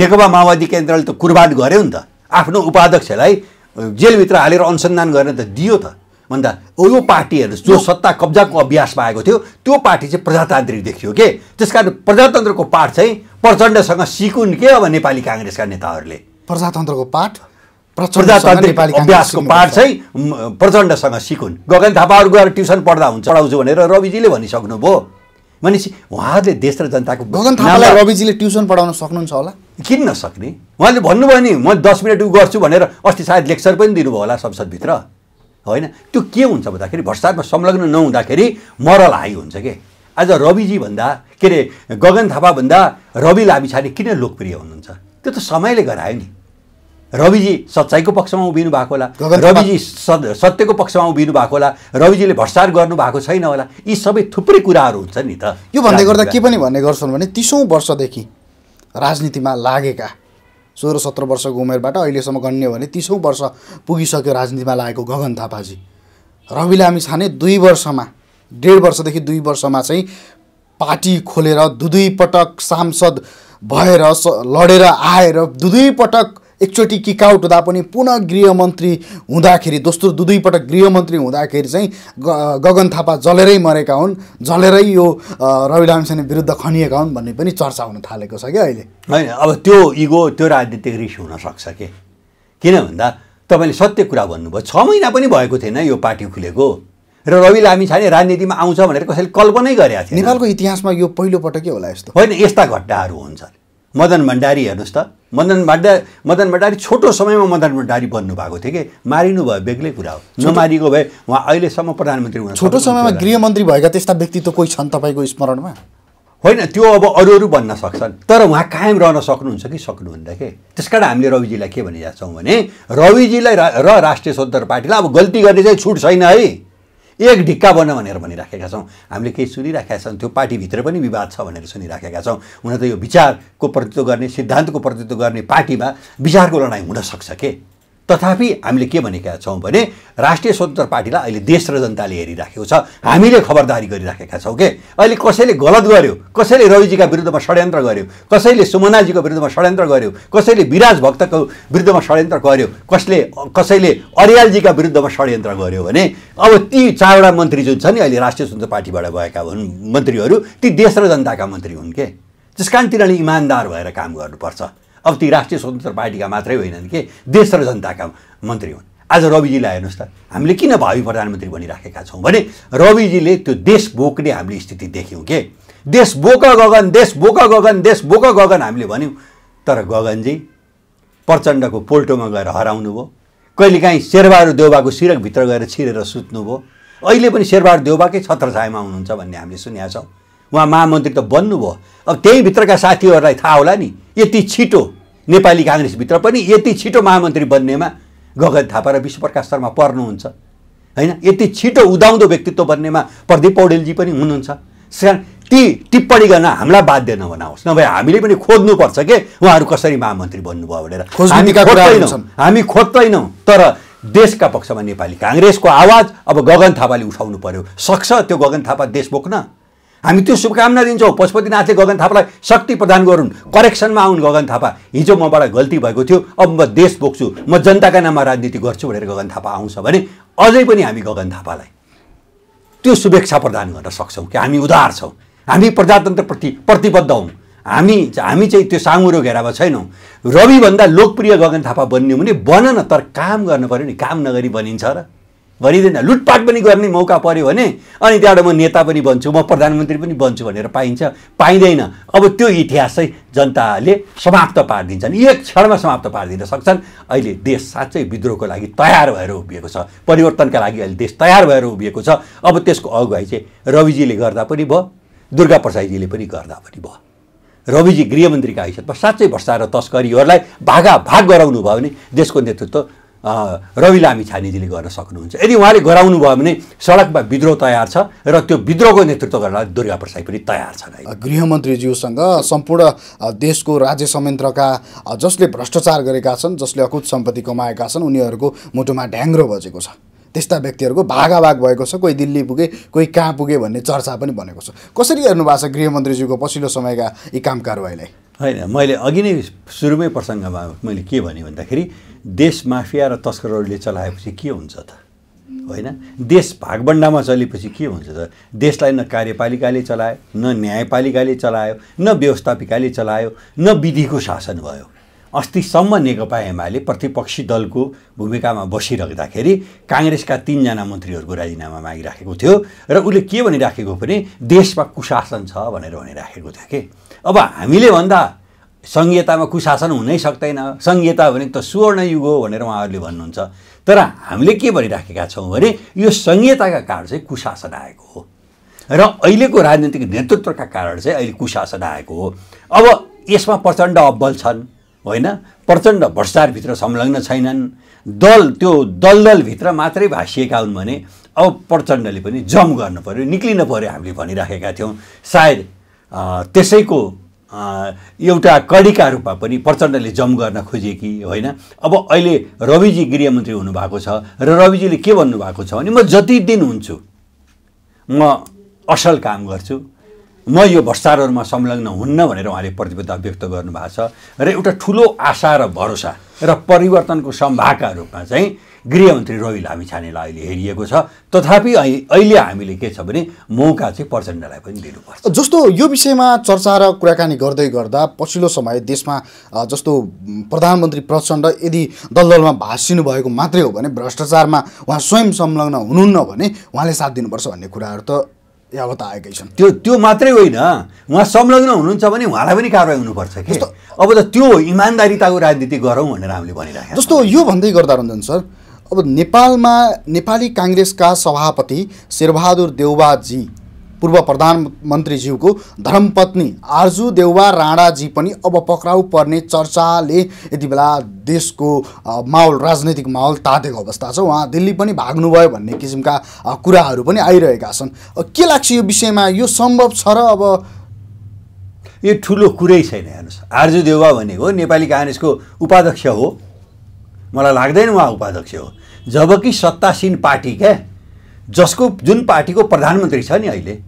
नेकपा माओवादी केन्द्रले त कुर्बान गऱ्यो नि त आफ्नो उपाध्यक्षलाई जेलभित्र हालेर अनुसन्धान गरेर त दियो त भन्दा यो पार्टीहरू जो सत्ता कब्जाको अभ्यासमा आएको थियो त्यो पार्टी चाहिँ प्रजातान्त्रिक देखियो के त्यस कारण प्रजातन्त्रको पाठ चाहिँ प्रचण्डसँग सिकुन् के अब नेपाली काङ्ग्रेसका नेताहरूले प्रजातन्त्रको पाठ प्रजातान्त्रिक अभ्यासको पाठ चाहिँ प्रचण्डसँग सिकुन् गगन थापाहरू गएर ट्युसन पढ्दा हुन्छ पढाउँछु भनेर रविजीले भनिसक्नुभयो भनेपछि उहाँहरूले देश र जनताको गगन थापालाई रविजीले ट्युसन पढाउन सक्नुहुन्छ होला किन नसक्ने उहाँले भन्नुभयो नि म दस मिनट उ गर्छु भनेर अस्ति सायद लेक्चर पनि दिनुभयो होला संसदभित्र होइन त्यो के हुन्छ भन्दाखेरि भ्रष्टाचारमा संलग्न नहुँदाखेरि मरल हाई हुन्छ के आज रविजी भन्दा के अरे गगन भन्दा रवि लामिछाने किन लोकप्रिय हुनुहुन्छ त्यो त समयले गरायो नि रविजी सच्चाइको पक्षमा उभिनु भएको होला रविजी सत्यको पक्षमा उभिनु भएको होला रविजीले भ्रष्टार गर्नु भएको छैन होला यी सबै थुप्रै कुराहरू हुन्छ नि त यो भन्दै गर्दा के पनि भन्ने गर्छन् भने तिसौँ वर्षदेखि राजनीतिमा लागेका सोह्र सत्र वर्षको उमेरबाट अहिलेसम्म गन्यो भने तिसौँ वर्ष पुगिसक्यो राजनीतिमा लागेको गगन थापाजी रवि लामी छाने दुई वर्षमा डेढ वर्षदेखि दुई वर्षमा चाहिँ पार्टी खोलेर दुई दुई पटक सांसद भएर स लडेर आएर दुई दुई पटक एकचोटि किकआउट हुँदा पनि पुनः गृहमन्त्री हुँदाखेरि दोस्रो दुई दुईपटक गृहमन्त्री हुँदाखेरि चाहिँ गगन थापा जलेरै मरेका हुन् जलेरै यो रवि लामिछाने विरुद्ध खनिएका हुन् भन्ने पनि चर्चा हुन थालेको छ क्या अहिले होइन अब त्यो इगो त्यो राजनीतिक रिस हुनसक्छ के किन भन्दा तपाईँले सत्य कुरा भन्नुभयो छ महिना पनि भएको थिएन यो पार्टी खुलेको र रवि लामिछाने राजनीतिमा आउँछ भनेर कसैले कल्पनै गरेका थिए नेपालको इतिहासमा यो पहिलोपटकै होला यस्तो होइन यस्ता घटनाहरू हुन्छन् मदन भण्डारी हेर्नुहोस् त मदन भण्डा मदन भण्डारी छोटो समयमा मदन भण्डारी बन्नुभएको थियो कि मारिनु भयो बेग्लै कुरा हो नमारिएको भए उहाँ अहिलेसम्म प्रधानमन्त्री हुनु छोटो समयमा गृहमन्त्री भएका त्यस्ता व्यक्ति त कोही छन् तपाईँको स्मरणमा होइन त्यो अब अरू अरू भन्न सक्छन् तर उहाँ कायम रहन सक्नुहुन्छ कि सक्नुहुन्न के त्यस कारण हामीले रविजीलाई के भनिरहेको छौँ भने रविजीलाई र राष्ट्रिय स्वतन्त्र पार्टीलाई अब गल्ती गर्ने चाहिँ छुट छैन है एक ढिक्का बन भनेर भनिराखेका छौँ हामीले केही सुनिराखेका छौँ त्यो पार्टीभित्र पनि विवाद छ भनेर सुनिराखेका छौँ हुन त यो विचारको प्रतित्व गर्ने सिद्धान्तको प्रतित्व गर्ने पार्टीमा विचारको लडाइँ हुनसक्छ के तथापि हामीले के भनेका छौँ भने राष्ट्रिय स्वतन्त्र पार्टीलाई अहिले देश र जनताले हेरिराखेको छ हामीले खबरदारी गरिराखेका छौँ के अहिले कसैले गलत गर्यो कसैले रविजीका विरुद्धमा षड्यन्त्र गर्यो कसैले सुमनाजीको विरुद्धमा षड्यन्त्र गर्यो कसैले विराज भक्तको विरुद्धमा षड्यन्त्र गर्यो कसले कसैले अर्यालजीका विरुद्धमा षड्यन्त्र गर्यो भने अब ती चारवटा मन्त्री जुन छन् अहिले राष्ट्रिय स्वतन्त्र पार्टीबाट भएका हुन् मन्त्रीहरू ती देश र जनताका मन्त्री हुन् के त्यस कारण तिनीहरूले इमान्दार भएर काम गर्नुपर्छ अब ती राष्ट्रिय स्वतन्त्र पार्टीका मात्रै होइनन् कि देश र जनताका मन्त्री हुन् आज रविजीलाई हेर्नुहोस् त हामीले किन भावी प्रधानमन्त्री बनिराखेका छौँ भने रविजीले त्यो देश बोक्ने हामीले स्थिति देख्यौँ के देश बोक गगन देश बोक गगन देश बोक गगन हामीले भन्यौँ तर गगनजी प्रचण्डको पोल्टोमा गएर हराउनु भयो कहिलेकाहीँ शेरबहादुर देउबाको सिरकभित्र गएर छिरेर सुत्नुभयो अहिले पनि शेरबहादुर देउबाकै छत्रछायामा हुनुहुन्छ भन्ने हामीले सुनेका छौँ उहाँ महामन्त्री त बन्नुभयो अब त्यहीँभित्रका साथीहरूलाई थाहा होला नि यति छिटो नेपाली काङ्ग्रेसभित्र पनि यति छिटो महामन्त्री बन्नेमा गगन थापा र विश्वप्रकाश शर्मा पर्नुहुन्छ होइन यति छिटो उदाउँदो व्यक्तित्व बन्नेमा प्रदीप पौडेलजी पनि हुनुहुन्छ ती टिप्पणी गर्न हामीलाई बाध्य नबनाओस् नभए हामीले पनि खोज्नुपर्छ के उहाँहरू कसरी महामन्त्री बन्नुभयो भनेर हामी खोज्दैनौँ हामी खोज्दैनौँ तर देशका पक्षमा नेपाली काङ्ग्रेसको आवाज अब गगन थापाले उठाउनु पर्यो सक्छ त्यो गगन थापा देश बोक्न हामी त्यो शुभकामना दिन्छौँ पशुपतिनाथले गगन थापालाई शक्ति प्रदान गरून् करेक्सनमा आउन् गगन थापा हिजो मबाट गल्ती भएको थियो अब म देश बोक्छु म जनताका नाममा राजनीति गर्छु भनेर गगन थापा आउँछ भने अझै पनि हामी गगन थापालाई त्यो शुभेच्छा प्रदान गर्न सक्छौँ कि हामी उदार छौँ हामी प्रजातन्त्रप्रति प्रतिबद्ध हौँ हामी हामी चाहिँ त्यो साँगुरो घेरामा छैनौँ रविभन्दा लोकप्रिय गगन थापा बनियो भने बन न तर काम गर्नु पऱ्यो नि काम नगरी बनिन्छ र भनिँदैन लुटपाट पनि गर्ने मौका पऱ्यो भने अनि त्यहाँबाट म नेता पनि बन्छु म प्रधानमन्त्री पनि बन्छु भनेर पाइन्छ पाइँदैन अब त्यो इतिहास चाहिँ जनताले समाप्त पारिदिन्छन् एक क्षणमा समाप्त पारिदिन सक्छन् अहिले देश साँच्चै विद्रोहको लागि तयार भएर उभिएको छ परिवर्तनका लागि अहिले देश तयार भएर उभिएको छ अब त्यसको अगुवाई चाहिँ रविजीले गर्दा पनि भयो दुर्गा प्रसाईजीले पनि गर्दा पनि भयो रविजी गृहमन्त्रीका हैसियतमा साँच्चै भ्रष्टाचार तस्करीहरूलाई भागा भाग गराउनु भयो भने देशको नेतृत्व रवि लामी छानेजीले गर्न सक्नुहुन्छ यदि उहाँले गराउनु भयो भने सडकमा विद्रोह तयार छ र त्यो विद्रोहको नेतृत्व गर्नलाई दुर्गा प्रसाद पनि तयार छन् गृहमन्त्रीज्यूसँग सम्पूर्ण देशको राज्य संयन्त्रका जसले भ्रष्टाचार गरेका छन् जसले अकुत सम्पत्ति कमाएका छन् उनीहरूको मुटुमा ढ्याङ्ग्रो बजेको छ त्यस्ता व्यक्तिहरूको भागाभाग भएको छ कोही दिल्ली पुगे कोही कहाँ पुगे भन्ने चर्चा पनि बनेको छ कसरी हेर्नु भएको छ गृहमन्त्रीज्यूको पछिल्लो समयका यी काम कारवाहीलाई होइन मैले अघि नै सुरुमै प्रसङ्गमा मैले के भने भन्दाखेरि देश माफिया र तस्करहरूले चलाएपछि के हुन्छ त होइन देश भागबन्डामा चलेपछि के हुन्छ त देशलाई न कार्यपालिकाले चलायो न न्यायपालिकाले चलायो न व्यवस्थापिकाले चलायो न विधिको शासन भयो अस्तिसम्म नेकपा एमाले प्रतिपक्षी दलको भूमिकामा बसिराख्दाखेरि काङ्ग्रेसका तिनजना मन्त्रीहरूको राजिनामा मागिराखेको थियो र उसले के भनिराखेको भने देशमा कुशासन छ भनेर भनिराखेको थियो कि अब हामीले भन्दा सङ्घीयतामा कुशासन हुनै सक्दैन सङ्घीयता भनेको त सुवर्ण युग हो भनेर उहाँहरूले भन्नुहुन्छ तर हामीले के भनिराखेका छौँ भने यो सङ्घीयताका कारण चाहिँ कुशासन आएको हो र अहिलेको राजनीतिक नेतृत्वका कारण चाहिँ अहिले कुशासन आएको हो अब यसमा प्रचण्ड अब्बल छन् होइन प्रचण्ड भ्रष्टाचारभित्र संलग्न छैनन् दल त्यो दलदलभित्र मात्रै भासिएका हुन् भने अब प्रचण्डले पनि जम गर्नु पऱ्यो निक्लिनु पऱ्यो हामीले भनिराखेका थियौँ सायद त्यसैको एउटा कडीका रूपमा पनि प्रचण्डले जम गर्न खोजेकी होइन अब अहिले रविजी गृहमन्त्री हुनुभएको छ र रविजीले के भन्नुभएको छ भने म जति दिन हुन्छु म असल काम गर्छु म यो भ्रष्टाचारहरूमा संलग्न हुन्न भनेर उहाँले प्रतिबद्धता व्यक्त गर्नुभएको छ र एउटा ठुलो आशा र भरोसा र परिवर्तनको सम्भावका रूपमा चाहिँ गृहमन्त्री रवि लामिछानेलाई छानेलाई अहिले हेरिएको छ तथापि अहिले हामीले के छ भने मौका चाहिँ प्रचण्डलाई पनि दिनुपर्छ जस्तो यो विषयमा चर्चा र कुराकानी गर्दै गर्दा पछिल्लो समय देशमा जस्तो प्रधानमन्त्री प्रचण्ड यदि दलदलमा भाषिनु भएको मात्रै हो भने भ्रष्टाचारमा उहाँ स्वयं संलग्न हुनुहुन्न भने उहाँले साथ दिनुपर्छ भन्ने कुराहरू त यावत आएकै छन् त्यो त्यो मात्रै होइन उहाँ संलग्न हुनुहुन्छ भने उहाँलाई पनि कारवाही हुनुपर्छ कि अब त त्यो इमान्दारिताको राजनीति गरौँ भनेर हामीले भनिरहेको जस्तो यो भन्दै गर्दा रञ्जन सर अब नेपालमा नेपाली काङ्ग्रेसका सभापति शेरबहादुर देउबाजी पूर्व प्रधानमन्त्रीज्यूको धर्मपत्नी आर्जु देउवा राणाजी पनि अब पक्राउ पर्ने चर्चाले यति बेला देशको माहौल राजनैतिक माहौल तातेको अवस्था छ उहाँ दिल्ली पनि भाग्नुभयो भन्ने किसिमका कुराहरू पनि आइरहेका छन् के लाग्छ यो विषयमा यो सम्भव छ र अब यो ठुलो कुरै छैन हेर्नुहोस् आर्जु देउवा भनेको नेपाली काङ्ग्रेसको उपाध्यक्ष हो मलाई लाग्दैन उहाँ उपाध्यक्ष हो जबकि सत्तासीन पार्टी क्या जसको जुन पार्टीको प्रधानमन्त्री छ नि अहिले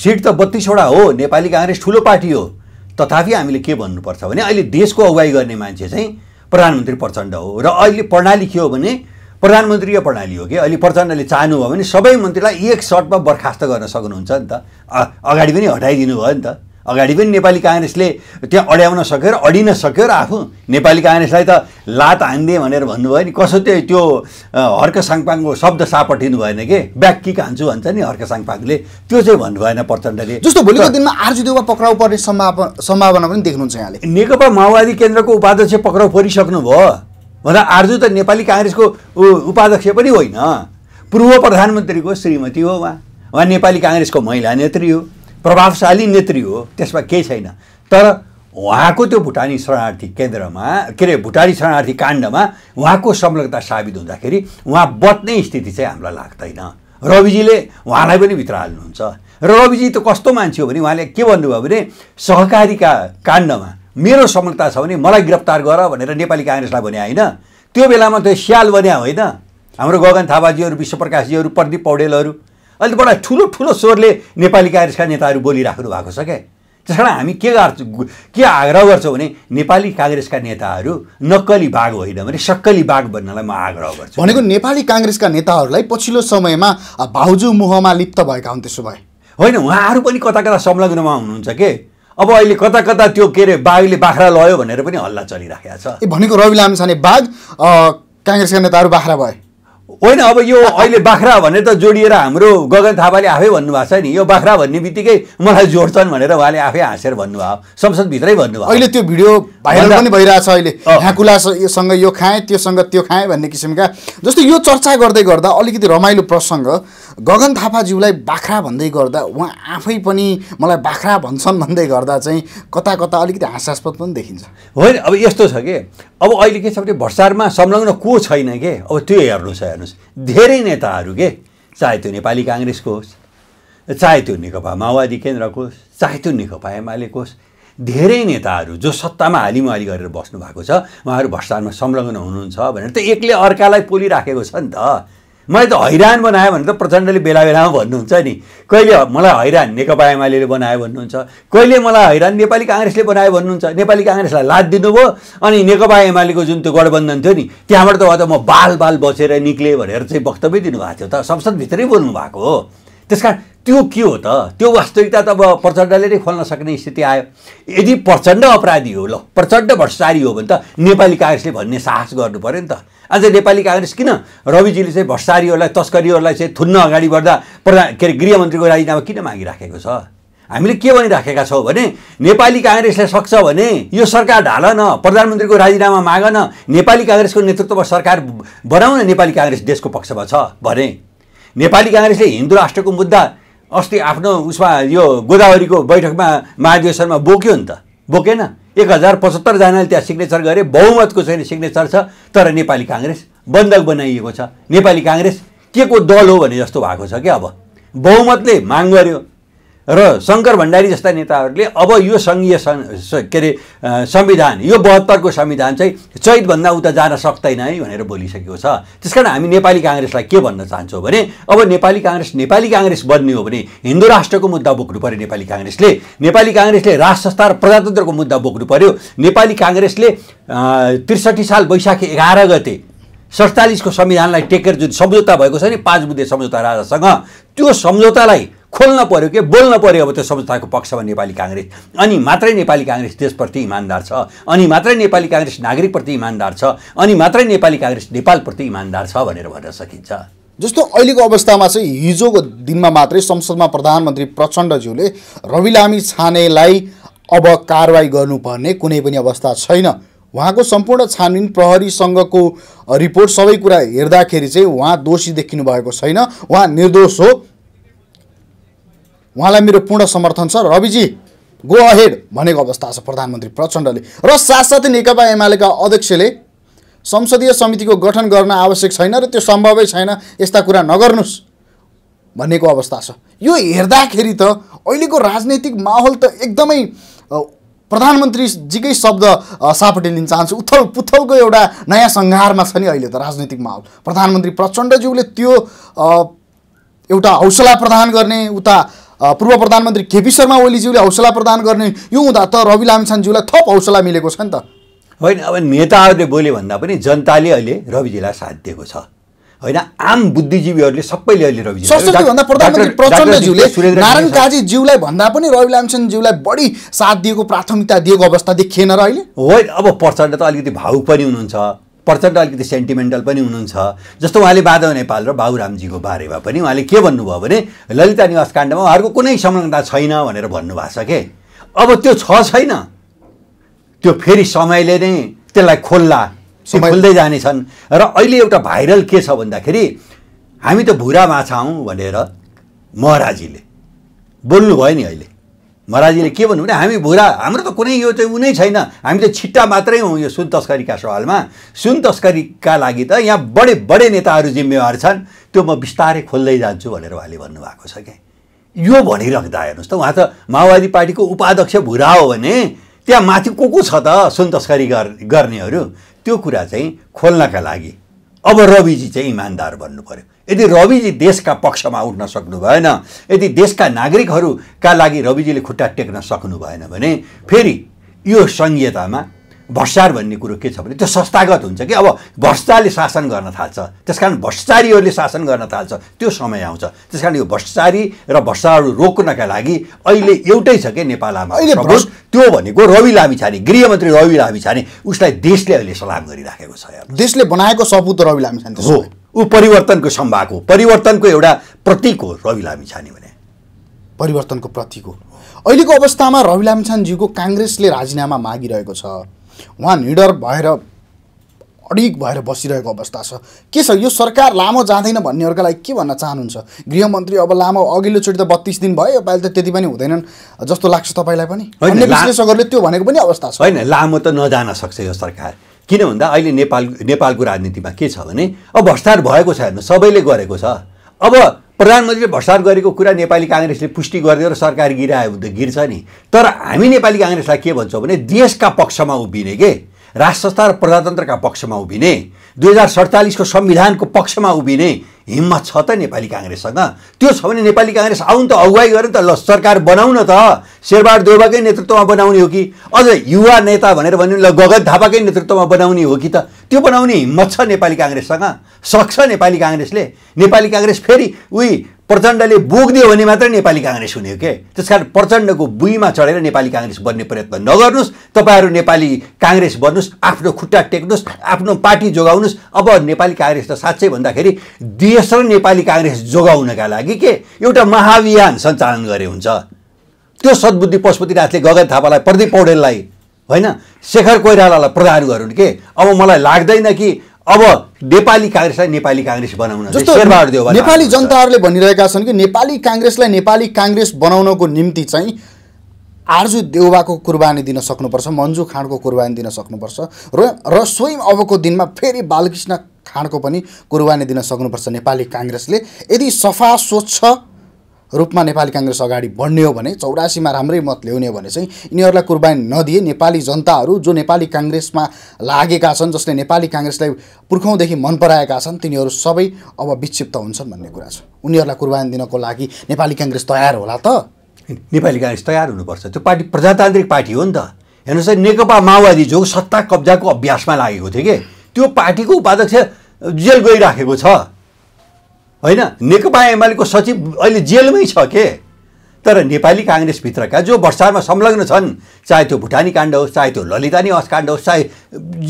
सिट त बत्तिसवटा हो नेपाली काङ्ग्रेस ठुलो पार्टी हो तथापि हामीले के भन्नुपर्छ भने अहिले देशको अगुवाई गर्ने मान्छे चाहिँ प्रधानमन्त्री प्रचण्ड हो र अहिले प्रणाली के हो भने प्रधानमन्त्रीय प्रणाली हो कि अहिले प्रचण्डले चाहनुभयो भने सबै मन्त्रीलाई एक सर्टमा बर्खास्त गर्न सक्नुहुन्छ नि त अगाडि पनि हटाइदिनु भयो नि त अगाडि पनि नेपाली काङ्ग्रेसले त्यहाँ अड्याउन सक्यो र अडिन सक्यो र आफू नेपाली काङ्ग्रेसलाई त लात हानिदिए भनेर भन्नुभयो नि कसो त्यो त्यो हर्क साङपाङको शब्द सापटिनु भएन कि ब्याक्किक हान्छु भन्छ नि हर्क साङपाङले त्यो चाहिँ भन्नु भएन प्रचण्डले जस्तो भोलिको दिनमा आरजुदेवा पक्राउ पर्ने सम्भावना सम्भावना पनि देख्नुहुन्छ यहाँले नेकपा माओवादी केन्द्रको उपाध्यक्ष पक्राउ परिसक्नु भयो भन्दा आरजु त नेपाली काङ्ग्रेसको उपाध्यक्ष पनि होइन पूर्व प्रधानमन्त्रीको श्रीमती हो उहाँ उहाँ नेपाली काङ्ग्रेसको महिला नेत्री हो प्रभावशाली नेत्री हो त्यसमा केही छैन तर उहाँको त्यो भुटानी शरणार्थी केन्द्रमा के अरे भुटानी शरणार्थी काण्डमा उहाँको संलग्नता साबित हुँदाखेरि उहाँ बच्ने स्थिति चाहिँ हामीलाई लाग्दैन रविजीले उहाँलाई पनि भित्र हाल्नुहुन्छ र रविजी त कस्तो मान्छे हो भने उहाँले के भन्नुभयो भने सहकारीका काण्डमा मेरो संलग्नता छ भने मलाई गिरफ्तार गर भनेर नेपाली काङ्ग्रेसलाई भने होइन त्यो बेलामा त्यो स्याल बन्या होइन हाम्रो गगन थापाजीहरू विश्वप्रकाशजीहरू प्रदीप पौडेलहरू अहिले बडा ठुलो ठुलो स्वरले नेपाली काङ्ग्रेसका नेताहरू बोलिराख्नु भएको छ क्या त्यस कारण हामी के गर्छ के आग्रह गर्छौँ भने नेपाली काङ्ग्रेसका नेताहरू नक्कली बाघ होइन भने सक्कली बाघ बन्नलाई म आग्रह गर्छु भनेको नेपाली काङ्ग्रेसका नेताहरूलाई पछिल्लो समयमा भाउजू मुहमा लिप्त भएका हुन् त्यसो भए होइन उहाँहरू पनि कता कता संलग्नमा हुनुहुन्छ के अब अहिले कता कता त्यो के अरे बाघले बाख्रा लयो भनेर पनि हल्ला चलिराखेको छ ए भनेको रवि लामिछाने बाघ काङ्ग्रेसका नेताहरू बाख्रा भए होइन अब यो अहिले बाख्रा भनेर त जोडिएर हाम्रो गगन थापाले आफै भन्नुभएको छ नि यो बाख्रा भन्ने बित्तिकै मलाई जोड्छन् भनेर उहाँले आफै हाँसेर भन्नुभयो संसदभित्रै भन्नुभयो अहिले त्यो भिडियो भाइरल पनि भइरहेछ अहिले ढाकुलासँग यो खाएँ त्योसँग त्यो खाएँ भन्ने किसिमका जस्तो यो चर्चा गर्दै गर्दा अलिकति रमाइलो प्रसङ्ग गगन थापाज्यूलाई बाख्रा भन्दै गर्दा उहाँ आफै पनि मलाई बाख्रा भन्छन् भन्दै गर्दा चाहिँ कता कता अलिकति हाँसास्पद पनि देखिन्छ होइन अब यस्तो छ कि अब अहिले के छ भने भर्सारमा संलग्न को छैन के अब त्यो हेर्नु छ हेर्नुहोस् धेरै नेताहरू के चाहे त्यो नेपाली काङ्ग्रेसको होस् चाहे त्यो नेकपा माओवादी केन्द्रको होस् चाहे त्यो नेकपा एमालेको होस् धेरै नेताहरू जो सत्तामा हालिमुहाली गरेर बस्नु भएको छ उहाँहरू भ्रष्टाचारमा संलग्न हुनुहुन्छ भनेर त एकले अर्कालाई पोलिराखेको छ नि त मलाई त हैरान बनायो भने त प्रचण्डले बेला बेलामा भन्नुहुन्छ नि कहिले मलाई हैरान नेकपा एमाले बनायो भन्नुहुन्छ कहिले मलाई हैरान नेपाली काङ्ग्रेसले बनायो भन्नुहुन्छ नेपाली काङ्ग्रेसलाई लाद दिनुभयो अनि नेकपा एमालेको जुन त्यो गठबन्धन थियो नि त्यहाँबाट त त म बाल बाल बसेर निक्लेँ भनेर चाहिँ वक्तव्य दिनुभएको थियो त संसदभित्रै बोल्नु भएको हो त्यस कारण त्यो के हो त त्यो वास्तविकता त अब प्रचण्डले नै खोल्न सक्ने स्थिति आयो यदि प्रचण्ड अपराधी हो ल प्रचण्ड भ्रष्टाचारी हो भने त नेपाली काङ्ग्रेसले भन्ने साहस गर्नु पऱ्यो नि त आज नेपाली काङ्ग्रेस किन रविजीले चाहिँ भ्रष्टाचारीहरूलाई तस्करीहरूलाई चाहिँ थुन्न अगाडि बढ्दा प्रधान के अरे गृहमन्त्रीको राजीनामा किन मागिराखेको छ हामीले के भनिराखेका छौँ भने नेपाली काङ्ग्रेसले सक्छ भने यो सरकार ढाल न प्रधानमन्त्रीको राजीनामा माग न नेपाली काङ्ग्रेसको नेतृत्वमा सरकार बनाउन नेपाली काङ्ग्रेस देशको पक्षमा छ भने नेपाली काङ्ग्रेसले हिन्दू राष्ट्रको मुद्दा अस्ति आफ्नो उसमा यो गोदावरीको बैठकमा महाधिवेशनमा बोक्यो नि त बोकेन एक हजार पचहत्तरजनाले त्यहाँ सिग्नेचर गरे बहुमतको छैन सिग्नेचर छ तर नेपाली काङ्ग्रेस बन्दक बनाइएको छ नेपाली काङ्ग्रेस के को दल हो भने जस्तो भएको छ क्या अब बहुमतले माग गर्यो र शङ्कर भण्डारी जस्ता नेताहरूले अब यो सङ्घीय के अरे संविधान यो बहत्तरको संविधान चाहिँ चैतभन्दा उता जान सक्दैन है भनेर बोलिसकेको छ त्यस कारण हामी नेपाली काङ्ग्रेसलाई के भन्न चाहन्छौँ भने अब नेपाली काङ्ग्रेस नेपाली काङ्ग्रेस बन्ने हो भने हिन्दू राष्ट्रको मुद्दा बोक्नु पऱ्यो नेपाली काङ्ग्रेसले नेपाली काङ्ग्रेसले राष्ट्र संस्था र प्रजातन्त्रको मुद्दा बोक्नु पऱ्यो नेपाली काङ्ग्रेसले त्रिसठी साल वैशाख एघार गते सडचालिसको संविधानलाई टेकेर जुन सम्झौता भएको छ नि पाँच बुद्धे सम्झौता राजासँग त्यो सम्झौतालाई खोल्न पऱ्यो कि बोल्न पऱ्यो अब त्यो संस्थाको पक्षमा नेपाली काङ्ग्रेस अनि मात्रै नेपाली काङ्ग्रेस देशप्रति इमान्दार छ अनि मात्रै नेपाली काङ्ग्रेस नागरिकप्रति इमान्दार छ अनि मात्रै नेपाली काङ्ग्रेस नेपालप्रति इमान्दार छ भनेर भन्न सकिन्छ जस्तो अहिलेको अवस्थामा चाहिँ हिजोको दिनमा मात्रै संसदमा प्रधानमन्त्री प्रचण्डज्यूले रवि लामी छानेलाई अब कारवाही गर्नुपर्ने कुनै पनि अवस्था छैन उहाँको सम्पूर्ण छानबिन प्रहरीसँगको रिपोर्ट सबै कुरा हेर्दाखेरि चाहिँ उहाँ दोषी देखिनु भएको छैन उहाँ निर्दोष हो उहाँलाई मेरो पूर्ण समर्थन छ रविजी गो अहेड भनेको अवस्था छ प्रधानमन्त्री प्रचण्डले र साथसाथै नेकपा एमालेका अध्यक्षले संसदीय समितिको गठन गर्न आवश्यक छैन र त्यो सम्भवै छैन यस्ता कुरा नगर्नुहोस् भन्नेको अवस्था छ यो हेर्दाखेरि त अहिलेको राजनैतिक माहौल त एकदमै प्रधानमन्त्रीजीकै शब्द सापट्टि लिन चाहन्छु उथल पुथलको एउटा नयाँ सङ्घारमा छ नि अहिले त राजनैतिक माहौल प्रधानमन्त्री प्रचण्डज्यूले त्यो एउटा हौसला प्रदान गर्ने उता पूर्व प्रधानमन्त्री केपी शर्मा ओलीज्यूले हौसला प्रदान गर्ने यो हुँदा त रवि लामिछानज्यूलाई थप हौसला मिलेको छ नि त होइन अब नेताहरूले बोल्यो भन्दा पनि जनताले अहिले रविजीलाई साथ दिएको छ होइन आम बुद्धिजीवीहरूले सबैले अहिले रवि भन्दा प्रधानमन्त्री प्रचण्डज्यूले नारायण काजीज्यूलाई भन्दा पनि रवि लामसेनज्यूलाई बढी साथ दिएको प्राथमिकता दिएको अवस्था देखिएन र अहिले होइन अब प्रचण्ड त अलिकति भावुक पनि हुनुहुन्छ प्रचण्ड अलिकति सेन्टिमेन्टल पनि हुनुहुन्छ जस्तो उहाँले माधव नेपाल र बाबुरामजीको बारेमा पनि उहाँले के भन्नुभयो भने ललिता निवास काण्डमा उहाँहरूको कुनै संलग्नता छैन भनेर भन्नुभएको छ के अब त्यो छ छैन त्यो फेरि समयले नै त्यसलाई खोल्ला खोल्दै जानेछन् र अहिले एउटा भाइरल के छ भन्दाखेरि हामी त भुरा माछा हौँ भनेर महराजीले बोल्नुभयो नि अहिले महाराजीले के भन्नु भने हामी भुरा हाम्रो त कुनै यो चाहिँ उनै छैन हामी त छिट्टा मात्रै हौँ यो सुन तस्करीका सवालमा सुन तस्करीका लागि त यहाँ बडे बडे नेताहरू जिम्मेवार छन् त्यो म बिस्तारै खोल्दै जान्छु भनेर उहाँले भन्नुभएको छ क्या यो भनिराख्दा हेर्नुहोस् त उहाँ त माओवादी पार्टीको उपाध्यक्ष भुरा हो भने त्यहाँ माथि को को छ त सुन तस्करी गर्नेहरू त्यो कुरा चाहिँ खोल्नका लागि अब रविजी चाहिँ इमान्दार भन्नु पऱ्यो यदि रविजी देशका पक्षमा उठ्न सक्नु भएन यदि देशका नागरिकहरूका लागि रविजीले खुट्टा टेक्न सक्नु भएन भने फेरि यो संहितामा भ्रष्टार भन्ने कुरो के छ भने त्यो संस्थागत हुन्छ कि अब भ्रष्टाले शासन गर्न थाल्छ त्यस कारण भ्रष्टाचारीहरूले शासन गर्न थाल्छ त्यो समय आउँछ त्यस कारण यो भ्रष्टाचारी र भ्रष्टाचारहरू रोक्नका लागि अहिले एउटै छ कि नेपाल आमा त्यो भनेको रवि लामिछाने गृहमन्त्री रवि लामिछाने उसलाई देशले अहिले सलाम गरिराखेको छ देशले बनाएको सपुत रवि लामिछाने हो ऊ परिवर्तनको सम्भाग हो परिवर्तनको एउटा प्रतीक हो रवि लामिछाने भने परिवर्तनको प्रतीक हो अहिलेको अवस्थामा रवि लामिछानज्यूको काङ्ग्रेसले राजीनामा मागिरहेको छ उहाँ निडर भएर अडिक भएर बसिरहेको अवस्था छ के छ यो सरकार लामो जाँदैन भन्नेहरूका लागि के भन्न चाहनुहुन्छ गृहमन्त्री अब लामो अघिल्लोचोटि त बत्तिस दिन भयो पालि त त्यति पनि हुँदैनन् जस्तो लाग्छ तपाईँलाई पनि अन्य विश्लेषकहरूले त्यो भनेको पनि अवस्था छ होइन लामो त नजान सक्छ यो सरकार किन भन्दा अहिले नेपाल नेपालको राजनीतिमा के छ भने अब भ्रष्टाचार भएको छ हेर्नु सबैले गरेको छ अब प्रधानमन्त्रीले भ्रष्टाचार गरेको कुरा नेपाली काङ्ग्रेसले पुष्टि गरिदियो र सरकार गिरायो भने गिर्छ नि तर हामी नेपाली काङ्ग्रेसलाई के भन्छौँ भने देशका पक्षमा उभिने के राष्ट्र संस्था र प्रजातन्त्रका पक्षमा उभिने दुई हजार सडचालिसको संविधानको पक्षमा उभिने हिम्मत छ त नेपाली काङ्ग्रेससँग त्यो छ भने नेपाली काङ्ग्रेस आउनु त अगुवाई नि त ल सरकार बनाउन त शेरबहादुर देउबाकै नेतृत्वमा बनाउने हो कि अझ युवा नेता भनेर भन्यो ल गगत थापाकै नेतृत्वमा बनाउने हो कि त त्यो बनाउने हिम्मत छ नेपाली काङ्ग्रेससँग सक्छ नेपाली काङ्ग्रेसले नेपाली काङ्ग्रेस फेरि उही प्रचण्डले बोगिदियो भने मात्रै नेपाली काङ्ग्रेस हुने हो के त्यस कारण प्रचण्डको बुईमा चढेर नेपाली काङ्ग्रेस बन्ने प्रयत्न नगर्नुहोस् तपाईँहरू नेपाली काङ्ग्रेस बन्नुहोस् आफ्नो खुट्टा टेक्नुहोस् आफ्नो पार्टी जोगाउनुहोस् अब नेपाली काङ्ग्रेस त साँच्चै भन्दाखेरि देश र नेपाली काङ्ग्रेस जोगाउनका लागि के एउटा महाभियान सञ्चालन गरे हुन्छ त्यो सद्बुद्धि पशुपतिनाथले गगन थापालाई प्रदीप पौडेललाई होइन शेखर कोइरालालाई प्रदान गरून् के अब मलाई लाग्दैन कि अब नेपाली काङ्ग्रेसलाई नेपाली काङ्ग्रेस बनाउन नेपाली जनताहरूले भनिरहेका छन् कि नेपाली काङ्ग्रेसलाई नेपाली काङ्ग्रेस बनाउनको निम्ति चाहिँ आर्जु देउबाको कुर्बानी दिन सक्नुपर्छ मन्जु खाँडको कुर्बानी दिन सक्नुपर्छ र र स्वयं अबको दिनमा फेरि बालकृष्ण खाँडको पनि कुर्बानी दिन सक्नुपर्छ नेपाली काङ्ग्रेसले यदि सफा स्वच्छ रूपमा नेपाली काङ्ग्रेस अगाडि बढ्ने हो भने चौरासीमा राम्रै मत ल्याउने हो भने चाहिँ यिनीहरूलाई कुर्बानी नदिए नेपाली जनताहरू जो नेपाली काङ्ग्रेसमा लागेका छन् जसले नेपाली काङ्ग्रेसलाई पुर्खौँदेखि मन पराएका छन् तिनीहरू सबै अब विक्षिप्त हुन्छन् भन्ने कुरा छ उनीहरूलाई कुर्बानी दिनको लागि नेपाली काङ्ग्रेस तयार होला त नेपाली काङ्ग्रेस तयार हुनुपर्छ त्यो पार्टी प्रजातान्त्रिक पार्टी हो नि त हेर्नुहोस् है नेकपा माओवादी जो सत्ता कब्जाको अभ्यासमा लागेको थियो कि त्यो पार्टीको उपाध्यक्ष जेल गइराखेको छ होइन नेकपा एमालेको सचिव अहिले जेलमै छ के तर नेपाली काङ्ग्रेसभित्रका जो भ्रष्टारमा संलग्न छन् चाहे त्यो भुटानी काण्ड होस् चाहे त्यो ललितानी निवास काण्ड होस् चाहे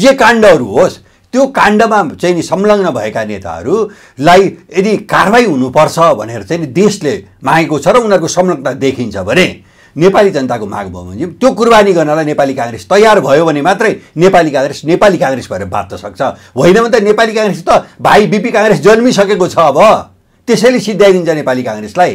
जे काण्डहरू होस् त्यो काण्डमा चाहिँ नि संलग्न भएका नेताहरूलाई यदि कारवाही हुनुपर्छ भनेर चाहिँ नि देशले मागेको छ र उनीहरूको संलग्न देखिन्छ भने नेपाली जनताको माग भयो भने त्यो कुर्बानी गर्नलाई नेपाली काङ्ग्रेस तयार भयो भने मात्रै नेपाली काङ्ग्रेस नेपाली काङ्ग्रेस भएर बाँच्न सक्छ होइन भने त नेपाली काङ्ग्रेस त भाइ बिपी काङ्ग्रेस जन्मिसकेको छ अब त्यसैले सिद्ध्याइदिन्छ नेपाली काङ्ग्रेसलाई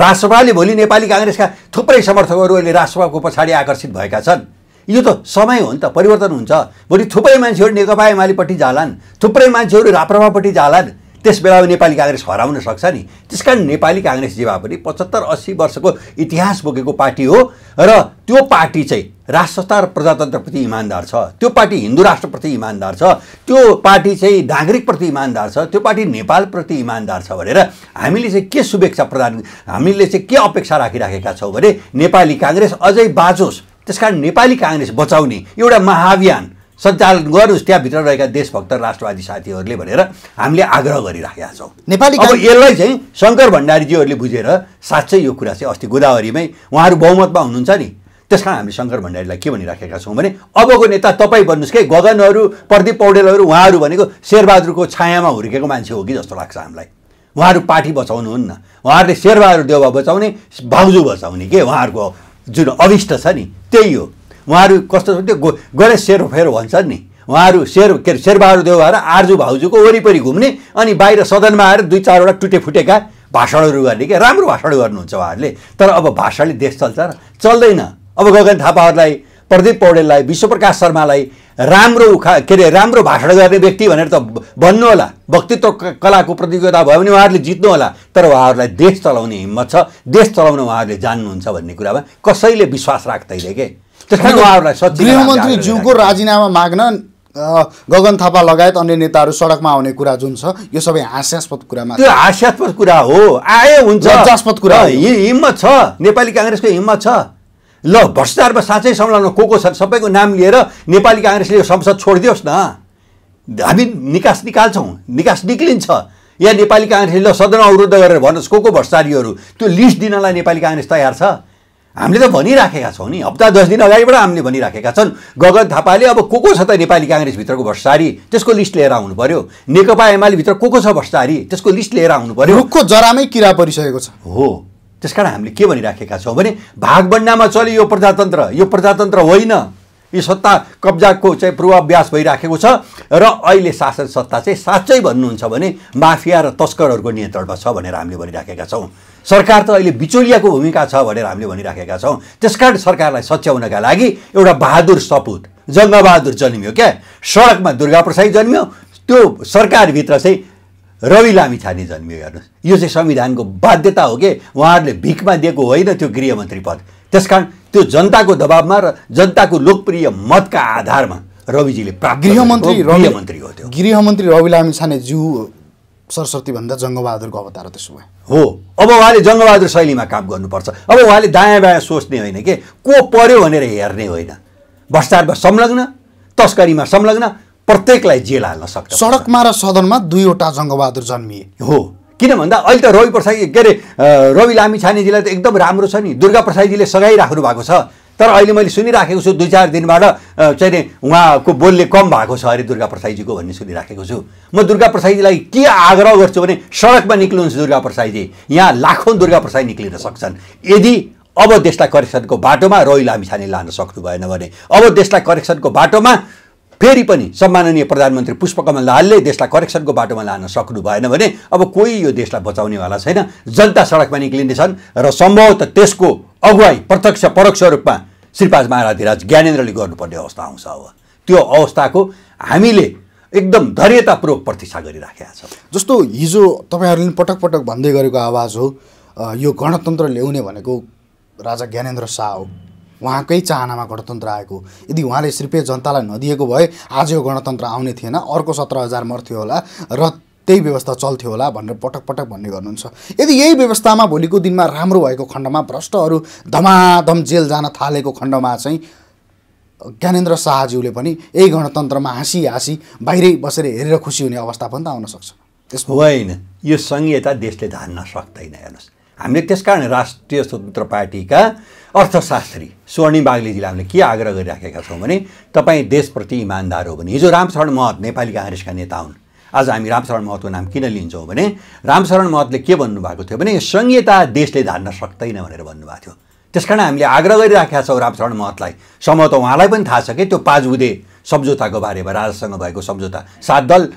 राजसभाले भोलि नेपाली काङ्ग्रेसका थुप्रै समर्थकहरू अहिले राजसभाको पछाडि आकर्षित भएका छन् यो त समय हो नि त परिवर्तन हुन्छ भोलि थुप्रै मान्छेहरू नेकपा एमालेपट्टि जालान् थुप्रै मान्छेहरू राप्रभापट्टि जालान् त्यस बेला नेपाली काङ्ग्रेस हराउन सक्छ नि त्यस कारण नेपाली काङ्ग्रेस जे भए पनि पचहत्तर अस्सी वर्षको इतिहास बोकेको पार्टी हो र त्यो पार्टी चाहिँ राष्ट्रता र प्रजातन्त्रप्रति इमान्दार छ त्यो पार्टी हिन्दू राष्ट्रप्रति इमान्दार छ त्यो पार्टी चाहिँ नागरिकप्रति इमान्दार छ त्यो पार्टी नेपालप्रति इमान्दार छ भनेर हामीले चाहिँ के शुभेच्छा प्रदान हामीले चाहिँ के अपेक्षा राखिराखेका छौँ भने नेपाली काङ्ग्रेस अझै बाँचोस् त्यसकारण नेपाली काङ्ग्रेस बचाउने एउटा महाअभियान सञ्चालन गर्नुहोस् त्यहाँभित्र रहेका देशभक्त राष्ट्रवादी साथीहरूले भनेर हामीले आग्रह गरिराखेका छौँ नेपाली अब यसलाई चाहिँ शङ्कर भण्डारीजीहरूले बुझेर साँच्चै यो कुरा चाहिँ अस्ति गोदावरीमै उहाँहरू बहुमतमा हुनुहुन्छ नि त्यस कारण हामीले शङ्कर भण्डारीलाई के भनिराखेका छौँ भने अबको नेता तपाईँ भन्नुहोस् कि गगनहरू प्रदीप पौडेलहरू उहाँहरू भनेको शेरबहादुरको छायामा हुर्केको मान्छे हो कि जस्तो लाग्छ हामीलाई उहाँहरू पार्टी बचाउनुहुन्न उहाँहरूले शेरबहादुर देवा बचाउने भाउजू बचाउने के उहाँहरूको जुन अभिष्ट छ नि त्यही हो उहाँहरू कस्तो त्यो गो गणेश सेरोफेरो भन्छन् नि उहाँहरू शेर के अरे शेरबहादुर देव भएर आर्जु भाउजूको वरिपरि घुम्ने अनि बाहिर सदनमा आएर दुई चारवटा टुटे फुटेका भाषणहरू गर्ने क्या राम्रो भाषण गर्नुहुन्छ उहाँहरूले तर अब भाषाले देश चल्छ र चल्दैन अब गगन थापाहरूलाई प्रदीप पौडेललाई विश्वप्रकाश शर्मालाई राम्रो उखा के अरे राम्रो भाषण गर्ने व्यक्ति भनेर त भन्नु होला वक्तित्व कलाको प्रतियोगिता भयो भने उहाँहरूले जित्नु होला तर उहाँहरूलाई देश चलाउने हिम्मत छ देश चलाउन उहाँहरूले जान्नुहुन्छ भन्ने कुरामा कसैले विश्वास राख्दैन के गृहमन्त्रीज्यूको राजीनामा माग्न गगन थापा लगायत अन्य नेताहरू सडकमा आउने कुरा जुन छ यो सबै हास्यास्पद कुरामा त्यो हास्यास्पद कुरा हो आए हुन्छ लज्जास्पद कुरा हिम्मत छ नेपाली काङ्ग्रेसको हिम्मत छ ल भ्रष्टाचारमा साँच्चै संलग्न को को छ सबैको नाम लिएर नेपाली काङ्ग्रेसले यो संसद छोडिदियोस् न हामी निकास निकाल्छौँ निकास निक्लिन्छ या नेपाली काङ्ग्रेसले ल सदन अवरुद्ध गरेर भन्नुहोस् को को भ्रष्टाचारीहरू त्यो लिस्ट दिनलाई नेपाली काङ्ग्रेस तयार छ हामीले त भनिराखेका छौँ नि हप्ता दस दिन अगाडिबाट हामीले भनिराखेका छन् गगन थापाले अब को को छ त नेपाली काङ्ग्रेसभित्रको भ्रष्टारी त्यसको लिस्ट लिएर आउनु पर्यो नेकपा एमालेभित्र को को छ भ्रष्टारी त्यसको लिस्ट लिएर आउनु पर्यो रुखको जरामै किरा परिसकेको छ हो त्यस कारण हामीले के भनिराखेका छौँ भने भागबन्डामा चल्यो यो प्रजातन्त्र यो प्रजातन्त्र होइन यी सत्ता कब्जाको चाहिँ पूर्वाभ्यास भइराखेको छ र अहिले शासन सत्ता चाहिँ साँच्चै भन्नुहुन्छ भने माफिया र तस्करहरूको नियन्त्रणमा छ भनेर हामीले भनिराखेका छौँ सरकार त अहिले बिचौलियाको भूमिका छ भनेर हामीले भनिराखेका छौँ त्यसकारण सरकारलाई सच्याउनका लागि एउटा बहादुर सपुत जङ्गबहादुर जन्मियो क्या सडकमा दुर्गा प्रसाद जन्मियो त्यो सरकारभित्र चाहिँ रवि लामिछाने जन्मियो हेर्नुहोस् यो चाहिँ संविधानको बाध्यता हो कि उहाँहरूले भिकमा दिएको होइन त्यो गृहमन्त्री पद त्यसकारण त्यो जनताको दबाबमा र जनताको लोकप्रिय मतका आधारमा रविजीले प्राप्त गृहमन्त्री गृहमन्त्री हो त्यो गृहमन्त्री रवि लामी छानेज्यू सरस्वतीभन्दा जङ्गबहादुरको अवतार त्यसो भए हो अब उहाँले जङ्गबहादुर शैलीमा काम गर्नुपर्छ अब उहाँले दायाँ बायाँ सोच्ने होइन के को पर्यो भनेर हेर्ने होइन भ्रष्टाचारमा संलग्न तस्करीमा संलग्न प्रत्येकलाई जेल हाल्न सक्छ सडकमा र सदनमा दुईवटा जङ्गबहादुर जन्मिए हो किन भन्दा अहिले त रवि प्रसाई के अरे रवि लामी छानेजीलाई त एकदम राम्रो छ नि दुर्गा प्रसाईजीले सघाइराख्नु भएको छ तर अहिले मैले सुनिराखेको छु दुई चार दिनबाट चाहिँ उहाँको बोलले कम भएको छ अरे दुर्गा प्रसाईजीको भन्ने सुनिराखेको छु म दुर्गा प्रसाईजीलाई के आग्रह गर्छु भने सडकमा निक्लिनुहोस् दुर्गा प्रसाईजी यहाँ लाखौँ दुर्गा प्रसाई निक्लिन सक्छन् यदि अब देशलाई करेक्सनको बाटोमा रवि लामिछाने लान सक्नु भएन भने अब देशलाई करेक्सनको बाटोमा फेरि पनि सम्माननीय प्रधानमन्त्री पुष्पकमल दाहालले देशलाई करेक्सनको बाटोमा लान सक्नु भएन भने अब कोही यो देशलाई बचाउनेवाला छैन जनता सडकमा निक्लिनेछन् र सम्भवतः त्यसको अगुवाई प्रत्यक्ष परोक्ष रूपमा श्रीपाद महाराधिराज ज्ञानेन्द्रले गर्नुपर्ने अवस्था आउँछ अब त्यो अवस्थाको हामीले एकदम धैर्यतापूर्वक प्रतीक्षा गरिराखेका छ जस्तो हिजो तपाईँहरूले पटक पटक भन्दै गरेको आवाज हो यो गणतन्त्र ल्याउने भनेको राजा ज्ञानेन्द्र शाह हो उहाँकै चाहनामा गणतन्त्र आएको यदि उहाँले सिर्पे जनतालाई नदिएको भए आज यो गणतन्त्र आउने थिएन अर्को सत्र हजार मर्थ्यो होला र त्यही व्यवस्था चल्थ्यो होला भनेर पटक पटक भन्ने गर्नुहुन्छ यदि यही व्यवस्थामा भोलिको दिनमा राम्रो भएको खण्डमा भ्रष्टहरू धमाधम जेल जान थालेको खण्डमा चाहिँ ज्ञानेन्द्र शाहज्यूले पनि यही गणतन्त्रमा हाँसी हाँसी बाहिरै बसेर हेरेर खुसी हुने अवस्था पनि त आउन सक्छ त्यसको होइन यो सङ्घीयता देशले धान्न सक्दैन हेर्नुहोस् हामीले त्यसकारण राष्ट्रिय स्वतन्त्र पार्टीका अर्थशास्त्री स्वर्णिम बागलेजीले हामीले के आग्रह गरिराखेका छौँ भने तपाईँ देशप्रति इमान्दार हो भने हिजो रामशरण महत नेपाली काङ्ग्रेसका नेता हुन् आज हामी रामशरण महतको नाम किन लिन्छौँ भने रामशरण महतले के भन्नुभएको थियो भने संहिता देशले धान्न सक्दैन भनेर भन्नुभएको थियो त्यसकारण हामीले आग्रह गरिराखेका छौँ रामशरण महतलाई त उहाँलाई पनि थाहा छ कि त्यो पाजुदे सम्झौताको बारेमा राजासँग भएको सम्झौता सात दल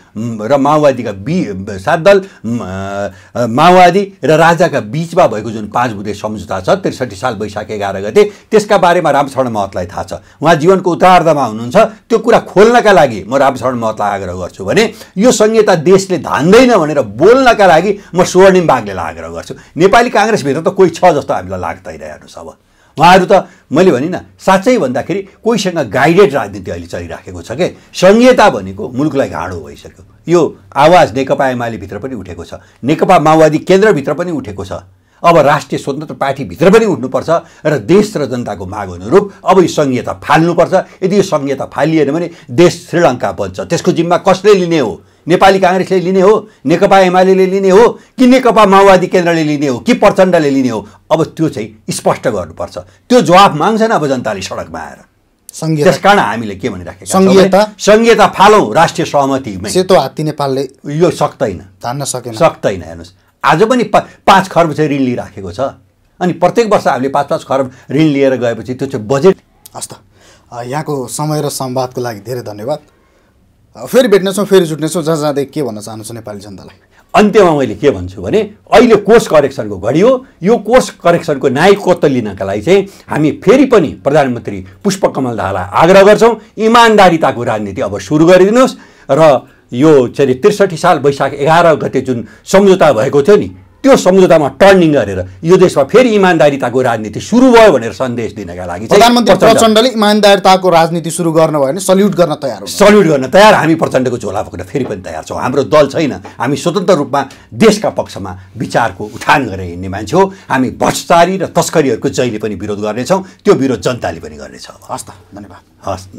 र माओवादीका बि सात दल माओवादी र राजाका बिचमा भएको जुन पाँच बुधे सम्झौता छ त्रिसठी साल वैशाख एघार गते त्यसका बारेमा रामशरण महतलाई थाहा छ उहाँ जीवनको उत्तरार्धमा हुनुहुन्छ त्यो कुरा खोल्नका लागि म रामशरण महतलाई आग्रह गर्छु भने यो संहिता देशले धान्दैन भनेर बोल्नका लागि म स्वर्णिम बागले आग्रह गर्छु नेपाली काङ्ग्रेसभित्र त कोही छ जस्तो हामीलाई लाग्दैन हेर्नुहोस् अब उहाँहरू त मैले भनिनँ साँच्चै भन्दाखेरि कोहीसँग गाइडेड राजनीति अहिले चलिराखेको छ कि सङ्घीयता भनेको मुलुकलाई घाँडो भइसक्यो यो आवाज नेकपा एमालेभित्र पनि उठेको छ नेकपा माओवादी केन्द्रभित्र पनि उठेको छ अब राष्ट्रिय स्वतन्त्र पार्टीभित्र पनि उठ्नुपर्छ र देश र जनताको माग अनुरूप अब यो सङ्घीयता फाल्नुपर्छ यदि यो सङ्घीयता फालिएन भने देश श्रीलङ्का बन्छ त्यसको जिम्मा कसले लिने हो नेपाली काङ्ग्रेसले लिने हो नेकपा एमाले लिने हो कि नेकपा माओवादी केन्द्रले लिने हो कि प्रचण्डले लिने हो अब त्यो चाहिँ स्पष्ट गर्नुपर्छ त्यो जवाफ माग्छन् अब जनताले सडकमा आएर त्यस कारण हामीले के भनिराखेका सङ्घीयता सङ्घीयता फालौँ राष्ट्रिय सहमति सेतो हात्ती नेपालले यो सक्दैन धान्न सकेन सक्दैन हेर्नुहोस् आज पनि पा पाँच खर्ब चाहिँ ऋण लिइराखेको छ अनि प्रत्येक वर्ष हामीले पाँच पाँच खर्ब ऋण लिएर गएपछि त्यो चाहिँ बजेट हस् त यहाँको समय र संवादको लागि धेरै धन्यवाद फेरि भेट्नेछौँ फेरि जुट्नेछौँ जहाँ जाँदै के भन्न चाहन्छु नेपाली जनतालाई अन्त्यमा मैले के भन्छु भने अहिले कोर्स करेक्सनको घडी हो यो कोर्स करेक्सनको नायकत्व लिनका लागि चाहिँ हामी फेरि पनि प्रधानमन्त्री पुष्पकमल दाहाललाई आग्रह गर्छौँ इमान्दारिताको राजनीति अब सुरु गरिदिनुहोस् र यो चाहिँ त्रिसठी साल वैशाख एघार गते जुन सम्झौता भएको थियो नि त्यो सम्झौतामा टर्निङ गरेर यो देशमा फेरि इमान्दारिताको राजनीति सुरु भयो भनेर सन्देश दिनका लागि प्रधानमन्त्री प्रचण्डले इमान्दारिताको राजनीति सुरु गर्न भयो भने सल्युट गर्न तयार सल्युट गर्न तयार हामी प्रचण्डको झोला फोक्न फेरि पनि तयार छौँ हाम्रो दल छैन हामी स्वतन्त्र रूपमा देशका पक्षमा विचारको उठान गरेर हिँड्ने मान्छे हो हामी भ्रष्टाचारी र तस्करीहरूको जहिले पनि विरोध गर्नेछौँ त्यो विरोध जनताले पनि गर्नेछ हस् त धन्यवाद हस्